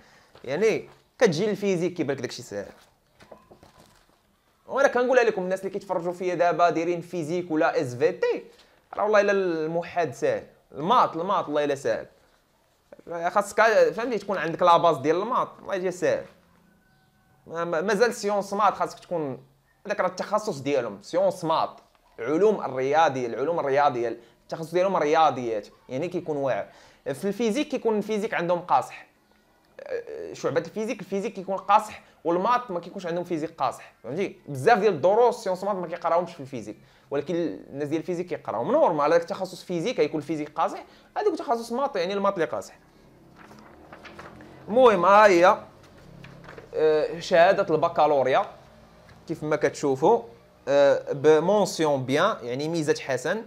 يعني كتجي الفيزيك كيبان لك داكشي ساهل وانا كنقولها لكم الناس اللي كيتفرجوا فيا دابا دايرين فيزيك ولا اس في تي راه والله الا الموحد ساهل الماط الماط والله الا ساهل خاصك فهمتي تكون عندك لا باز ديال الماط والله يجي ساهل مازال سيونس ماط خاصك تكون هذاك راه التخصص ديالهم سيونس ماط علوم الرياضيه العلوم الرياضيه التخصص ديالهم الرياضيات يعني كيكون واعر في الفيزيك كيكون الفيزيك عندهم قاصح أه، شعبه الفيزيك الفيزيك كيكون قاصح والماط ما كيكونش عندهم فيزيك قاصح فهمتي بزاف ديال الدروس سيونس مات ما كيقراوهمش في الفيزيك ولكن الناس ديال الفيزيك كيقراهم نورمال هذاك تخصص فيزيك يكون الفيزيك قاصح هذاك تخصص ماط يعني الماط اللي قاصح المهم ها هي آه، شهاده البكالوريا كيف ما كتشوفوا بمونسيون آه، بيان يعني ميزه حسن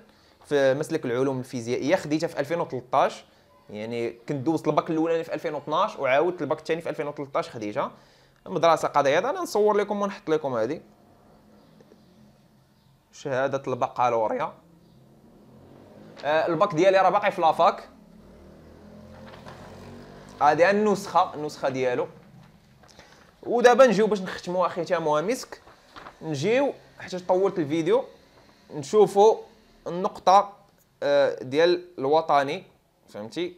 في مسلك العلوم الفيزيائيه خديتها في 2013 يعني كنت دوزت الباك الاولاني في 2012 وعاودت الباك الثاني في 2013 خديتها المدرسه قضيه انا نصور لكم ونحط لكم هذه شهاده البكالوريا الباك آه، ديالي راه باقي في لافاك هذه النسخه النسخه ديالو ودابا نجيو باش نختموا اخي مسك نجيو حتى طولت الفيديو نشوفوا النقطه آه، ديال الوطني فهمتي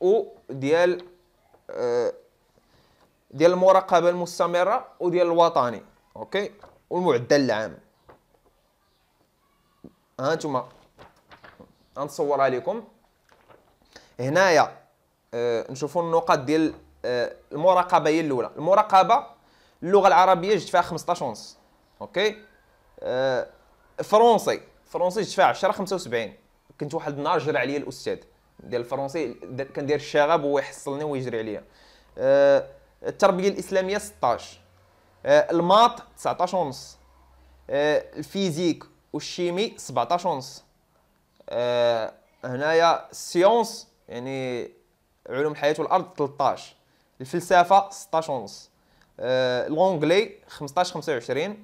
وديال آه، ديال المراقبه المستمره وديال الوطني اوكي والمعدل العام ها انتم غنصورها لكم هنايا آه نشوفوا النقاط ديال آه المراقبه هي الاولى المراقبه اللغه العربيه جبت فيها 15 ونص اوكي آه فرونسي فرونسي جبت فيها 10 75 كنت واحد النهار جرى عليا الاستاذ ديال الفرنسي كندير الشغب وهو يحصلني ويجري عليا آه التربيه الاسلاميه 16 آه الماط 19 ونص آه الفيزيك والشيمي 17 اونس آه، هنايا سيونس يعني علوم الحياه والارض 13 الفلسفه 16 اونس لونغلي 15 25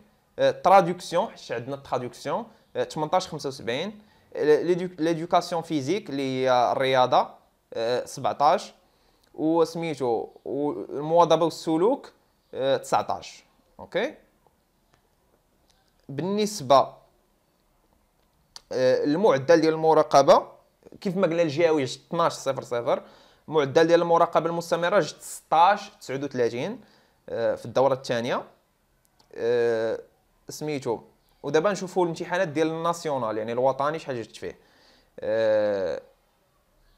تراديكسيون حيت عندنا تراديكسيون 18 75 ليدوكاسيون فيزيك اللي هي الرياضه 17 آه، وسميتو المواظبه والسلوك 19 آه، اوكي بالنسبه آه، المعدل ديال المراقبه كيف ما قال الجهوي 12 صفر صفر المعدل ديال المراقبه المستمره 16 39 آه، في الدوره الثانيه آه، سميتو ودابا نشوفوا الامتحانات ديال الناسيونال يعني الوطني شحال جات فيه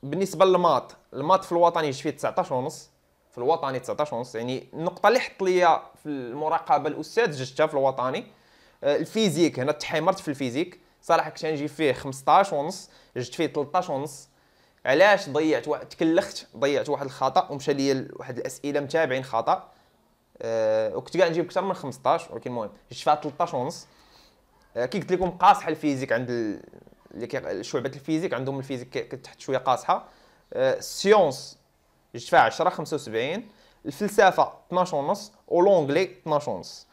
بالنسبه للماط الماط في الوطني جات فيه 19 ونص في الوطني 19 ونص يعني النقطه اللي حط ليا في المراقبه الاستاذ جاتها في الوطني الفيزيك هنا تحمرت في الفيزيك صالح كنت غنجيب فيه 15 ونص جبت فيه 13 ونص علاش ضيعت واحد تكلخت ضيعت واحد الخطا ومشى ليا واحد الاسئله متابعين خطا أه وكنت كاع نجيب اكثر من 15 ولكن المهم جبت فيها 13 ونص أه كي قلت لكم قاصحه الفيزيك عند اللي شعبه الفيزيك عندهم الفيزيك تحت شويه قاصحه آه، السيونس جبت فيها 10 75 الفلسفه 12 ونص ولونجلي 12 ونص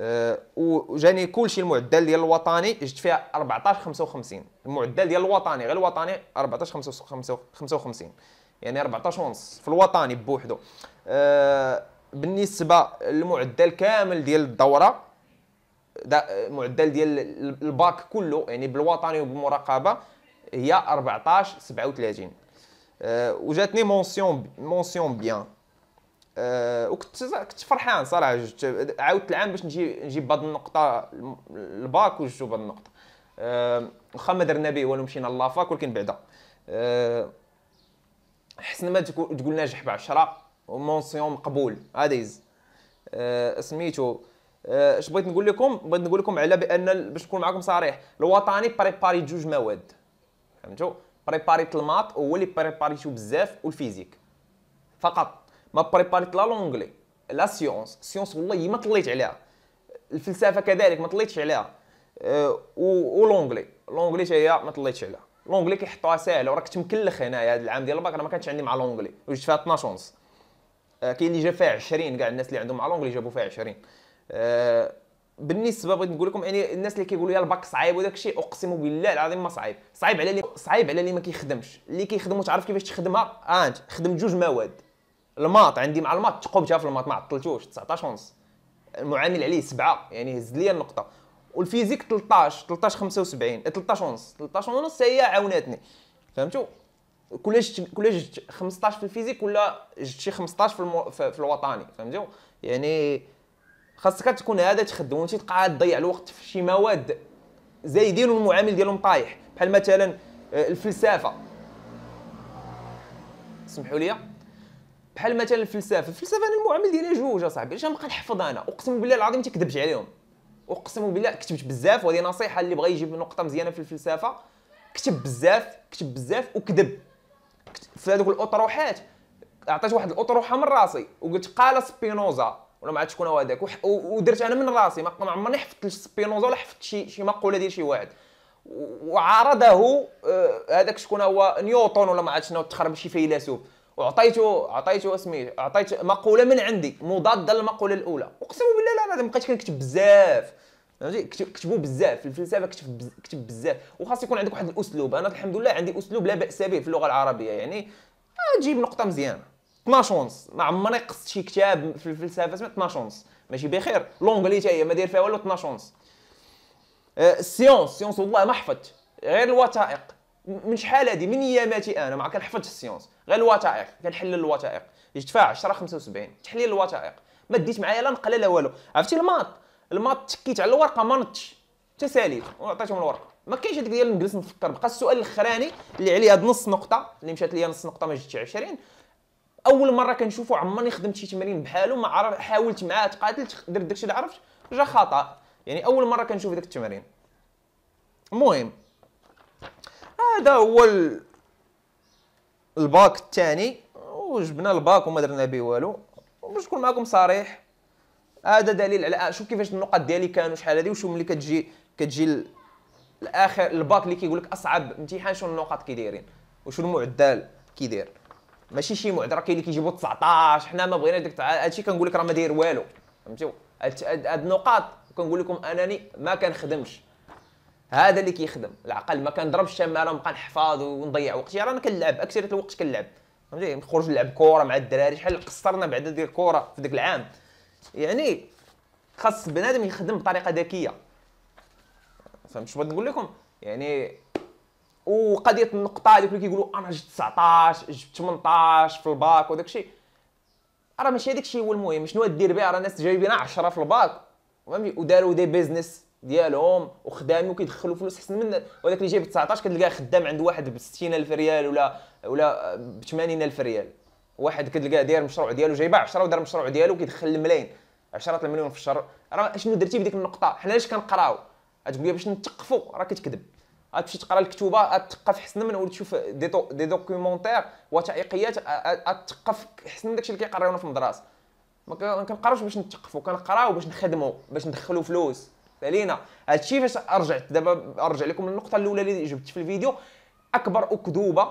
أه، وجاني كلشي المعدل ديال الوطني جبت فيها 14 55 المعدل ديال الوطني غير الوطني 14 55 يعني 14 ونص في الوطني بوحدو أه، بالنسبه للمعدل كامل ديال الدوره دا المعدل ديال الباك كله يعني بالوطني وبالمراقبه هي 14 37 أه، وجاتني مونسيون مونسيون بيان أه وكنت كنت فرحان صراحه عاودت العام باش نجي نجيب بعض النقطه الباك وجبتو بعض النقطه واخا أه ما درنا به والو مشينا لافاك ولكن بعدا أه حسن ما تقول ناجح بعشرة ومونسيون مقبول هاديز يز آه، سميتو آه، اش بغيت نقول لكم بغيت نقول لكم على بان باش نكون معكم صريح الوطني بريباري جوج مواد فهمتوا بريباريت الماط هو اللي بريباريتو بزاف والفيزيك فقط ما بريباريت لا لونجلي لا سيونس سيونس والله ما طليت عليها الفلسفه كذلك ما طليتش عليها أه ولونجلي لونجلي حتى هي ما طليتش عليها لونجلي كيحطوها ساهله وراك تمكلخ هنايا هذا العام ديال الباك انا ما كانش عندي مع لونجلي وجدت فيها 12 شونس أه كاين اللي جاب فيها 20 كاع الناس اللي عندهم مع لونجلي جابوا فيها 20 أه بالنسبه بغيت نقول لكم يعني الناس اللي كيقولوا يا الباك صعيب وداك الشيء اقسم بالله العظيم ما صعيب صعيب على اللي صعيب على اللي ما كيخدمش اللي كيخدم وتعرف كيفاش تخدمها آه انت خدم جوج مواد الماط عندي مع الماط تقبتها في الماط ما عطلتوش 19 ونص المعامل عليه سبعه يعني هز لي النقطه والفيزيك 13 13 75 13 ونص 13 ونص هي عاوناتني فهمتوا جت كل جبت 15 في الفيزيك ولا جبت شي 15 في, المو... في الوطني فهمتوا يعني خاصك تكون هذا تخدم وانت تقعد تضيع الوقت في شي مواد زايدين والمعامل ديالهم طايح بحال مثلا آه، الفلسفه سمحوا لي بحال مثلا الفلسفه الفلسفه انا المعامل ديالي جوج اصاحبي علاش نبقى نحفظ انا اقسم بالله العظيم تكذبش عليهم اقسم بالله كتبت بزاف وهذه نصيحه اللي بغى يجيب نقطه مزيانه في الفلسفه كتب بزاف كتب بزاف وكذب في هذوك الاطروحات عطيت واحد الاطروحه من راسي وقلت قال سبينوزا ولا ما عرفت شكون هو هذاك ودرت انا من راسي ما عمرني حفظت سبينوزا ولا حفظت شي شي مقوله ديال شي واحد وعارضه آه، هذاك شكون هو نيوتن ولا ما عرفت شنو تخرب شي فيلسوف وعطيته عطيته اسمي عطيت مقوله من عندي مضاده للمقوله الاولى اقسم بالله لا ما بقيتش كنكتب بزاف فهمتي كتبوا بزاف في الفلسفه كتب كتب بزاف وخاص يكون عندك واحد الاسلوب انا الحمد لله عندي اسلوب لا باس به في اللغه العربيه يعني تجيب نقطه مزيانه 12 شونس ما عمرني قصت شي كتاب في الفلسفه سمعت 12 شونس ماشي بخير لونجلي حتى هي ما داير فيها والو 12 شونس السيونس السيونس والله ما حفظت غير الوثائق من شحال هادي من اياماتي انا ما كنحفظش السيونس غير الوثائق كنحلل الوثائق الدفاع 10 75 تحليل الوثائق ما ديت معايا لا نقله لا والو عرفتي الماط الماط تكيت على الورقه ما نطش حتى ساليت وعطيتهم الورقه ما كاينش هذيك ديال نجلس نفكر بقى السؤال الاخراني اللي عليه هاد نص نقطه اللي مشات ليا نص نقطه ما جاتش 20 اول مره كنشوفو عمرني خدمت شي تمرين بحالو ما عرف حاولت معاه تقاتلت درت داكشي اللي عرفت جا خطا يعني اول مره كنشوف داك التمرين المهم هذا هو الباك الثاني وجبنا الباك وما درنا به والو باش نكون معكم صريح هذا دليل على شوف كيفاش النقط ديالي كانوا شحال هذه وشو ملي كتجي كتجي الاخر الباك اللي كيقول لك اصعب امتحان شنو النقط كي دايرين وشنو المعدل كي داير ماشي شي معدل راه كاين اللي كيجيبوا 19 حنا ما بغينا ديك هادشي كنقول لك راه ما داير والو فهمتوا هاد النقاط كنقول لكم انني ما كنخدمش هذا اللي كيخدم العقل ما كنضربش الشماله ونبقى نحفظ ونضيع وقتي راه كنلعب اكثر الوقت كنلعب فهمتي نخرج نلعب كوره مع الدراري شحال قصرنا بعد ديال الكره في ذاك العام يعني خاص بنادم يخدم بطريقه ذكيه فهمت شنو بغيت نقول لكم يعني وقضيه النقطه هذوك اللي كيقولوا انا جبت 19 جبت 18 في الباك وداك الشيء راه ماشي هذاك الشيء هو المهم شنو دير بها راه الناس جايبين 10 في الباك فهمتي وداروا دي بيزنس ديالهم وخدامين وكيدخلوا فلوس احسن من وداك اللي جايب 19 كتلقاه خدام عند واحد ب 60000 ريال ولا ولا ب 80000 ريال واحد كتلقاه داير المشروع ديالو جايب 10 ودار المشروع ديالو كيدخل الملايين 10 المليون في الشهر راه اشنو درتي بديك النقطه حنا علاش كنقراو غتقول لي باش نتقفوا راه كتكذب غتمشي تقرا الكتوبه غتثقف حسن من تشوف دي, دو دي دوكيومونتير وثائقيات غتثقف احسن من داكشي اللي كيقراونا في المدرسه ما كنقراوش باش نتقفوا كنقراو باش نخدموا باش ندخلوا فلوس علينا هادشي فاش رجعت دابا ارجع لكم النقطه الاولى اللي جبت في الفيديو اكبر اكذوبه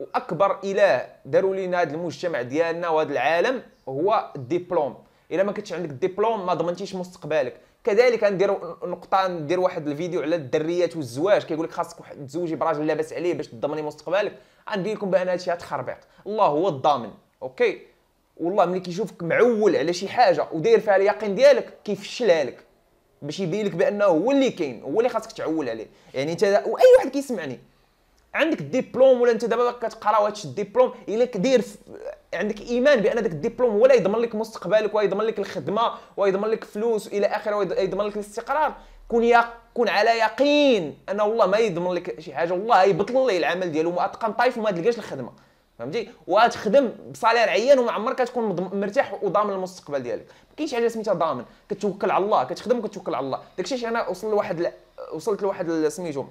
واكبر اله داروا لينا هذا المجتمع ديالنا وهذا العالم هو الدبلوم الا ما كنتش عندك الدبلوم ما ضمنتيش مستقبلك كذلك ندير نقطه ندير واحد الفيديو على الدريات والزواج كيقول لك خاصك تزوجي براجل لاباس عليه باش تضمني مستقبلك غنبين لكم بان هادشي تخربيق الله هو الضامن اوكي والله ملي كيشوفك معول على شي حاجه وداير فيها اليقين ديالك كيفشلها لك باش يبين لك بانه هو اللي كاين هو اللي خاصك تعول عليه يعني انت واي واحد كيسمعني عندك ديبلوم ولا انت دابا كتقرا وهادشي ديبلوم الا كدير عندك ايمان بان داك الدبلوم هو اللي يضمن لك مستقبلك ويضمن لك الخدمه ويضمن لك فلوس الى اخره ويضمن لك الاستقرار كون كون على يقين انه والله ما يضمن لك شي حاجه والله يبطل لي العمل ديالو ما اتقن طايف وما تلقاش الخدمه فهمتي وغتخدم بصالير عيان وما عمرك كتكون مرتاح وضامن المستقبل ديالك ما كاينش حاجه سميتها ضامن كتوكل على الله كتخدم وكتوكل على الله داكشي علاش انا وصل لواحد وصلت لواحد سميتو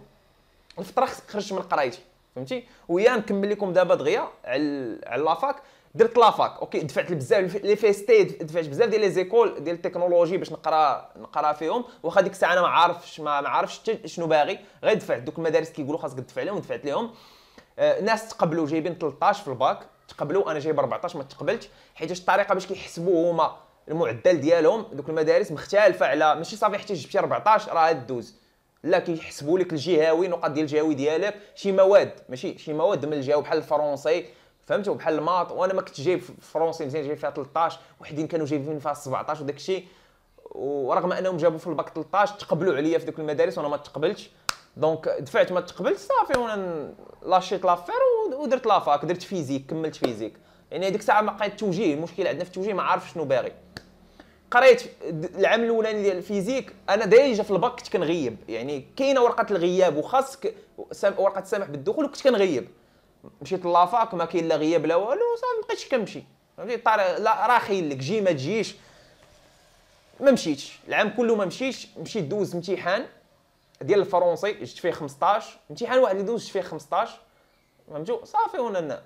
الفتره خرجت من قرايتي فهمتي ويا نكمل لكم دابا دغيا على على لافاك درت لافاك اوكي دفعت بزاف لي فيستي دفعت بزاف ديال لي زيكول ديال التكنولوجي باش نقرا نقرا فيهم واخا ديك الساعه انا ما عارفش ما عارفش شنو باغي غير دفعت دوك المدارس كيقولوا خاصك تدفع لهم دفعت لهم آه، ناس تقبلوا جايبين 13 في الباك تقبلوا انا جايب 14 ما تقبلتش حيت الطريقه باش كيحسبوا هما المعدل ديالهم دوك المدارس مختلفه على ماشي صافي حتى جبتي 14 راه دوز لا كيحسبوا لك الجهوي نقط ديال الجهوي ديالك شي مواد ماشي شي مواد من الجهاوي بحال الفرنسي فهمتوا بحال الماط وانا ما كنت جايب فرونسي مزيان جايب فيها 13 وحدين كانوا جايبين فيها 17 وداك الشيء ورغم انهم جابوا في الباك 13 تقبلوا عليا في دوك المدارس وانا ما تقبلتش دونك دفعت ما تقبلت صافي وانا لاشيت لافير ودرت لافاك درت فيزيك كملت فيزيك يعني هذيك الساعه ما لقيت التوجيه المشكل عندنا في التوجيه ما عارف شنو باغي قريت العام الاولاني ديال الفيزيك انا ديجا في الباك كنت كنغيب يعني كاينه ورقه الغياب وخاصك ورقه السماح بالدخول وكنت كنغيب مشيت لافاك ما كاين لا غياب لا والو صافي ما بقيتش كنمشي فهمتي طار لا راه خايل لك جي ما تجيش ما مشيتش العام كله ما مشيتش مشيت دوز امتحان ديال الفرونسي جبت فيه 15 امتحان واحد اللي دوز فيه 15 فهمتوا صافي وانا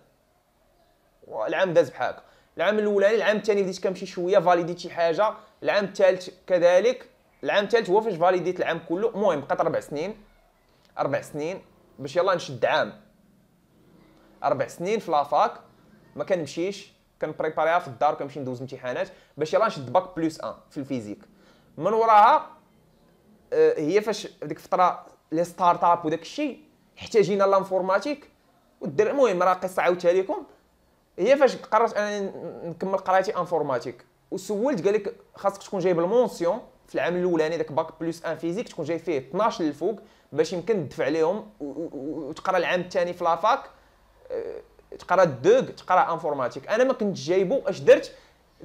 العام داز بحال هكا العام الاولاني العام الثاني بديت كنمشي شويه فاليديت شي حاجه العام الثالث كذلك العام الثالث هو فاش فاليديت العام كله المهم بقيت اربع سنين اربع سنين باش يلا نشد عام اربع سنين في لافاك ما كنمشيش كنبريباريها في الدار كنمشي ندوز امتحانات باش يلا نشد باك بلس 1 في الفيزيك من وراها آه، هي فاش ديك الفتره لي ستارت اب وداك الشيء احتاجينا لانفورماتيك ودير المهم راه قصه عاودتها لكم هي فاش قررت انني نكمل قرايتي انفورماتيك وسولت قال لك خاصك تكون جايب المونسيون في العام الاولاني داك باك بلس ان فيزيك تكون جايب فيه 12 للفوق باش يمكن تدفع لهم وتقرا العام الثاني في لافاك آه، تقرا الدوغ تقرا انفورماتيك انا ما كنت جايبو اش درت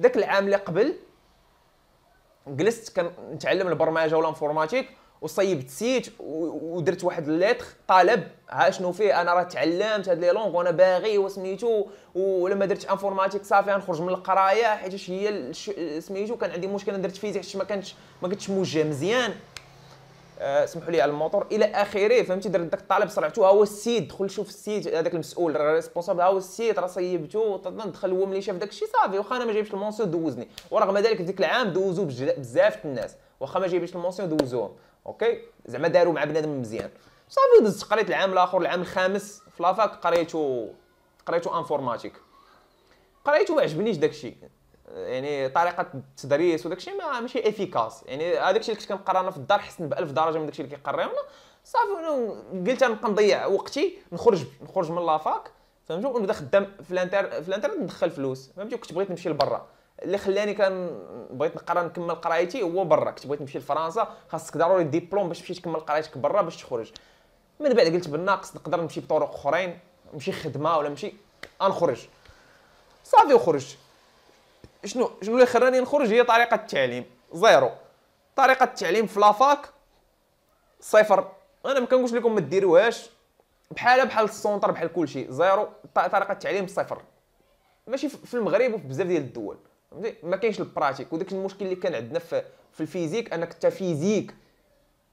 ذاك العام اللي قبل جلست كنتعلم البرمجه ولا انفورماتيك وصيبت سيت ودرت واحد الليتر طالب ها شنو فيه انا راه تعلمت هاد لي لونغ وانا باغي وسميتو ولما درت انفورماتيك صافي نخرج من القرايه حيت هي سميتو كان عندي مشكله درت فيزيك حيت ما كنتش ما كنتش موجه مزيان آه، سمحوا لي على الموتور الى اخره فهمتي درت داك الطالب صرعتو ها هو السيد دخل شوف السيد هذاك المسؤول ريسبونسابل ها هو السيد راه صيبتو دخل هو ملي شاف داك الشيء صافي واخا انا ما جايبش المونسيون دوزني ورغم ذلك ديك العام دوزو بزاف الناس واخا ما جايبش المونسيون دوزوهم اوكي زعما داروا مع بنادم مزيان صافي دزت قريت العام الاخر العام الخامس في لافاك قريتو قريتو انفورماتيك قريتو ما عجبنيش داك الشيء يعني طريقه التدريس وداك الشيء ما ماشي افيكاس يعني هذاك الشيء اللي كنت كنقرا انا في الدار حسن ب 1000 درجه من داك الشيء اللي كيقريونا صافي قلت نبقى نضيع وقتي نخرج نخرج من لافاك فهمتي ونبدا خدام في الانتر في الانترنت ندخل فلوس فهمتي وكنت بغيت نمشي لبرا اللي خلاني كان بغيت نقرا نكمل قرايتي هو برا كنت بغيت نمشي لفرنسا خاصك ضروري ديبلوم باش تمشي تكمل قرايتك برا باش تخرج من بعد قلت بالناقص نقدر نمشي بطرق اخرين نمشي خدمه ولا نمشي انخرج صافي وخرجت شنو شنو اللي خراني نخرج هي طريقه التعليم زيرو طريقه التعليم في لافاك صفر انا ما كنقولش لكم ما ديروهاش بحالها بحال السونتر بحال كلشي زيرو طريقه التعليم صفر ماشي في المغرب وفي بزاف ديال الدول ما كاينش البراتيك وداك المشكل اللي كان عندنا في, الفيزيك انك حتى فيزيك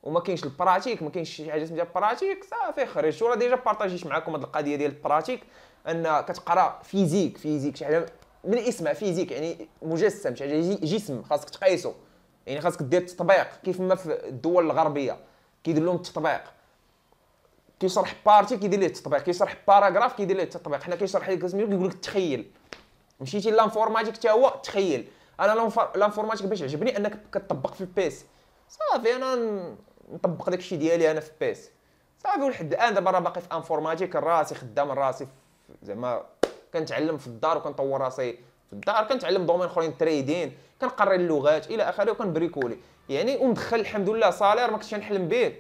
وما كاينش البراتيك ما كاينش شي حاجه سميتها براتيك صافي خرج وراه ديجا بارطاجيت معكم هاد القضيه ديال البراتيك ان كتقرا فيزيك فيزيك شي حاجه من اسمها فيزيك يعني مجسم يعني جسم خاصك تقيسو يعني خاصك دير تطبيق كيف ما في الدول الغربيه كيدير لهم التطبيق كيشرح بارتي كيدير ليه التطبيق كيشرح باراغراف كيدير ليه التطبيق حنا كيشرح لك سميتو كيقول لك تخيل مشيتي لانفورماتيك حتى هو تخيل انا لانفورماتيك باش عجبني انك كتطبق في البيس صافي انا نطبق داكشي ديالي انا في البيس صافي ولحد الان دابا راه باقي في انفورماتيك راسي خدام راسي زعما كنتعلم في الدار وكنطور راسي في الدار كنتعلم دومين اخرين تريدين كنقري اللغات الى اخره وكنبريكولي يعني وندخل الحمد لله صالير ما كنتش نحلم به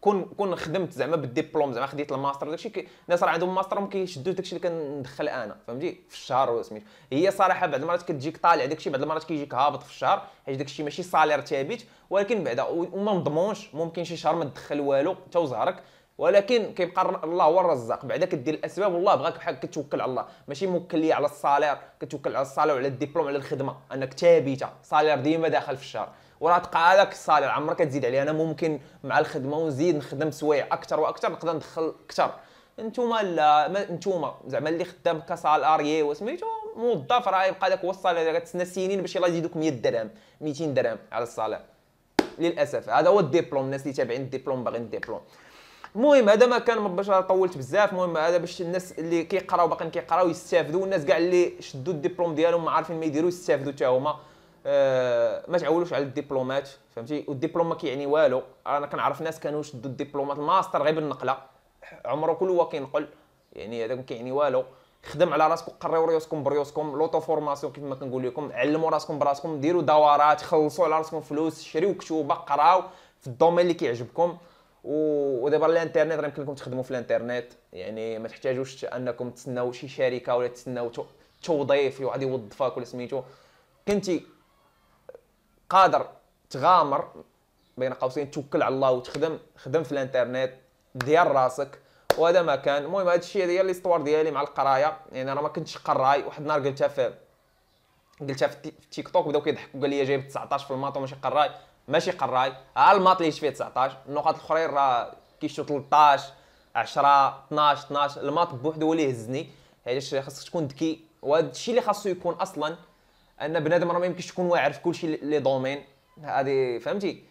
كون كون خدمت زعما بالديبلوم زعما خديت الماستر داكشي الناس راه عندهم ماستر ما كيشدوش داكشي اللي كندخل انا فهمتي في الشهر ولا سميتو هي صراحه بعض المرات كتجيك طالع داكشي بعض المرات كيجيك هابط في الشهر حيت داكشي ماشي سالير ثابت ولكن بعدا وما مضمونش ممكن شي شهر ما تدخل والو حتى وزهرك ولكن كيبقى الله هو الرزاق بعدا كدير الاسباب والله بغاك بحال كتوكل على الله ماشي موكل ليا على الصالير كتوكل على الصالير وعلى الدبلوم على الخدمه انك ثابته صالير ديما داخل في الشهر وراه تبقى هذاك الصالير عمرك كتزيد عليه انا ممكن مع الخدمه ونزيد نخدم سوايع اكثر واكثر نقدر ندخل اكثر انتوما لا انتوما زعما اللي خدام كسالاري وسميتو موظف راه يبقى لك هو الصالير كتسنى سنين باش يلا يزيدوك 100 درهم 200 درهم على الصالير للاسف هذا هو الدبلوم الناس اللي تابعين الدبلوم باغيين الدبلوم المهم هذا ما كان باش طولت بزاف المهم هذا باش الناس اللي كيقراو باقيين كيقراو يستافدوا والناس كاع اللي شدوا الدبلوم ديالهم ما عارفين ما يديروا يستافدوا حتى هما آه، ما تعولوش على الدبلومات فهمتي والدبلوم ما كيعني والو انا كنعرف ناس كانوا شدوا الدبلومات الماستر غير بالنقله عمره كل هو كينقل يعني هذاك ما كيعني والو خدم على راسكم قريو ريوسكم بريوسكم لوطو فورماسيون كيف ما كنقول لكم علموا راسكم براسكم ديروا دورات خلصوا على راسكم فلوس شريو كتوبه قراو في الدومين اللي كيعجبكم ودابا الانترنت راه يمكن لكم تخدموا في الانترنت يعني ما تحتاجوش انكم تسناو شي شركه ولا تسناو توظيف واحد يوظفك ولا سميتو كنتي قادر تغامر بين قوسين توكل على الله وتخدم خدم في الانترنت ديال راسك وهذا ما كان المهم هذا الشيء ديال ليستوار ديالي مع القرايه يعني انا ما كنتش قراي واحد النهار قلتها في قلتها في التيك توك بداو كيضحكوا قال لي جايب 19 في الماط وماشي قراي ماشي قراي ها الماط اللي فيه 19 النقط الاخرين راه كيشتو 13 10 12 12 الماط بوحدو هو اللي هزني علاش خاصك تكون ذكي وهذا الشيء اللي خاصو يكون اصلا ان بنادم راه ما يمكنش تكون واعر في كلشي لي دومين هذه فهمتي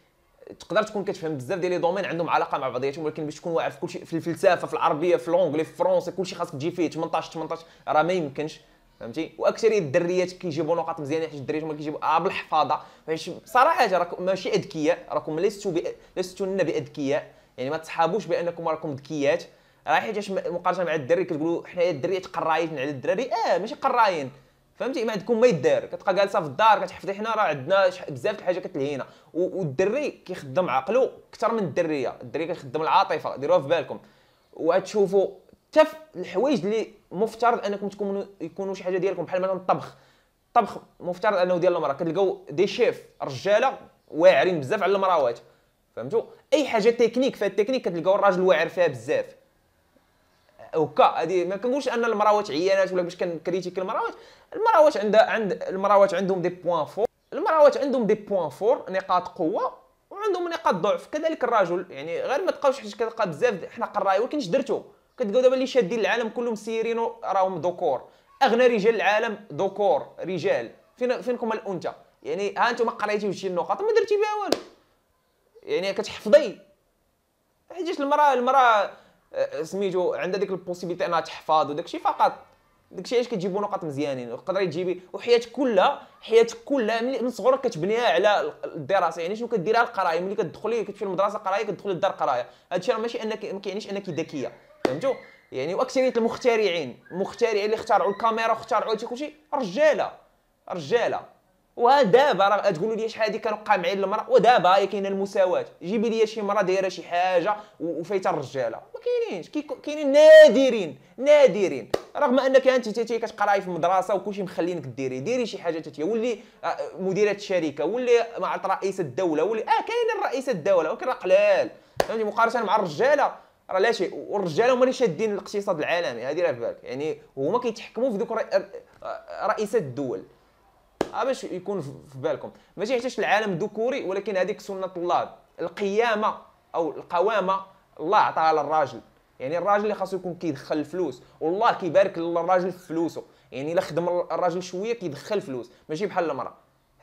تقدر تكون كتفهم بزاف ديال لي دومين عندهم علاقه مع بعضياتهم ولكن باش تكون واعر في كلشي في الفلسفه في العربيه في الانجلي في الفرونسي كلشي خاصك تجي فيه 18 18 راه ما يمكنش فهمتي واكثريه الدريات كيجيبوا نقاط مزيانه حيت الدريات هما كيجيبوا آه بالحفاظه حيت صراحه راكم ماشي اذكياء راكم لستوا بي... لستن باذكياء يعني ما تصحابوش بانكم راكم ذكيات راه حيت مقارنه مع الدري كتقولوا حنايا الدريات قرايين على الدراري اه ماشي قرايين فهمتي ما عندكم ما يدار كتبقى جالسه في الدار كتحفظي حنا راه عندنا بزاف الحاجه كتلهينا والدري كيخدم عقله اكثر من الدريه الدري كيخدم العاطفه ديروها في بالكم وغتشوفوا حتى الحوايج اللي مفترض انكم تكونوا يكونوا شي حاجه ديالكم بحال مثلا الطبخ الطبخ مفترض انه ديال المراه كتلقاو دي شيف رجاله واعرين بزاف على المراوات فهمتوا اي حاجه تكنيك فيها التكنيك كتلقاو الراجل واعر فيها بزاف هكا هادي ما كنقولش ان المراوات عيانات ولا باش كنكريتيك المراوات المراوات عندها عند المراوات عندهم دي بوان فور المراوات عندهم دي بوان فور نقاط قوه وعندهم نقاط ضعف كذلك الرجل يعني غير ما تبقاوش حيت كتلقى بزاف حنا قرايه ولكن اش درتو كتلقاو دابا اللي شادين العالم كلهم سيرينو راهم ذكور اغنى رجال العالم ذكور رجال فين فينكم الانثى يعني ها انتم قريتي شي نقاط ما درتي بها والو يعني كتحفظي حيت المراه المراه آه، سميتو عندها ديك البوسيبيتي انها تحفظ وداكشي فقط داكشي علاش كتجيبو نقط مزيانين تقدري تجيبي وحياتك كلها حياتك كلها من صغرك كتبنيها على الدراسه يعني شنو كديرها القرايه ملي كتدخلي كتمشي للمدرسه قرايه كتدخلي للدار قرايه هادشي راه ماشي انك ما كيعنيش انك ذكيه فهمتوا يعني واكثريه المخترعين المخترعين اللي اخترعوا الكاميرا واخترعوا كلشي رجاله رجاله ودابا راه تقولوا لي شحال هذه كانوا قامعين للمراه ودابا هي كاينه المساواه جيبي لي شي مراه دايره شي حاجه وفايته الرجاله ما كاينينش كاينين نادرين نادرين رغم انك انت تاتي كتقراي في المدرسه وكلشي مخلينك ديري ديري شي حاجه تاتي ولي آه، مديره الشركه ولي مع رئيس الدوله ولي اه كاين رئيس الدوله ولكن راه قلال فهمتي مقارنه مع الرجاله راه لا شيء والرجال هما اللي شادين الاقتصاد العالمي هذه راه في بالك يعني هما كيتحكموا في ذوك رئيسات الدول باش يكون في بالكم ماشي حيتاش العالم ذكوري ولكن هذيك سنه الله القيامه او القوامه الله عطاها للراجل يعني الراجل اللي خاصو يكون كيدخل الفلوس والله كيبارك للراجل في فلوسه يعني الا خدم الراجل شويه كيدخل فلوس ماشي بحال المراه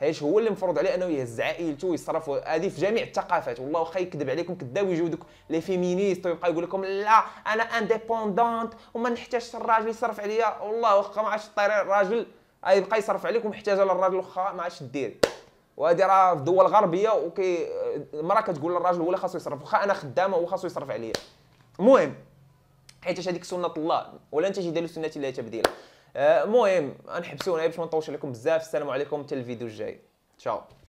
هاش هو اللي مفروض عليه انه يهز عائلته ويصرف هذه في جميع الثقافات والله واخا يكذب عليكم كداو يجيو دوك لي فيمينيست ويبقى يقول لكم لا انا انديبوندونت وما نحتاجش الراجل يصرف عليا والله واخا ما عادش طير الراجل يبقى يصرف عليكم محتاجه للراجل واخا ما عادش دير وهذه راه في دول غربيه وكي المراه كتقول للراجل هو اللي خاصو يصرف واخا انا خدامه هو خاصو يصرف عليا المهم حيت هذيك سنه الله ولا انت جدال سنه الله تبديل آه، المهم غنحبسو هنا باش ما نطولش عليكم بزاف السلام عليكم حتى الفيديو الجاي تشاو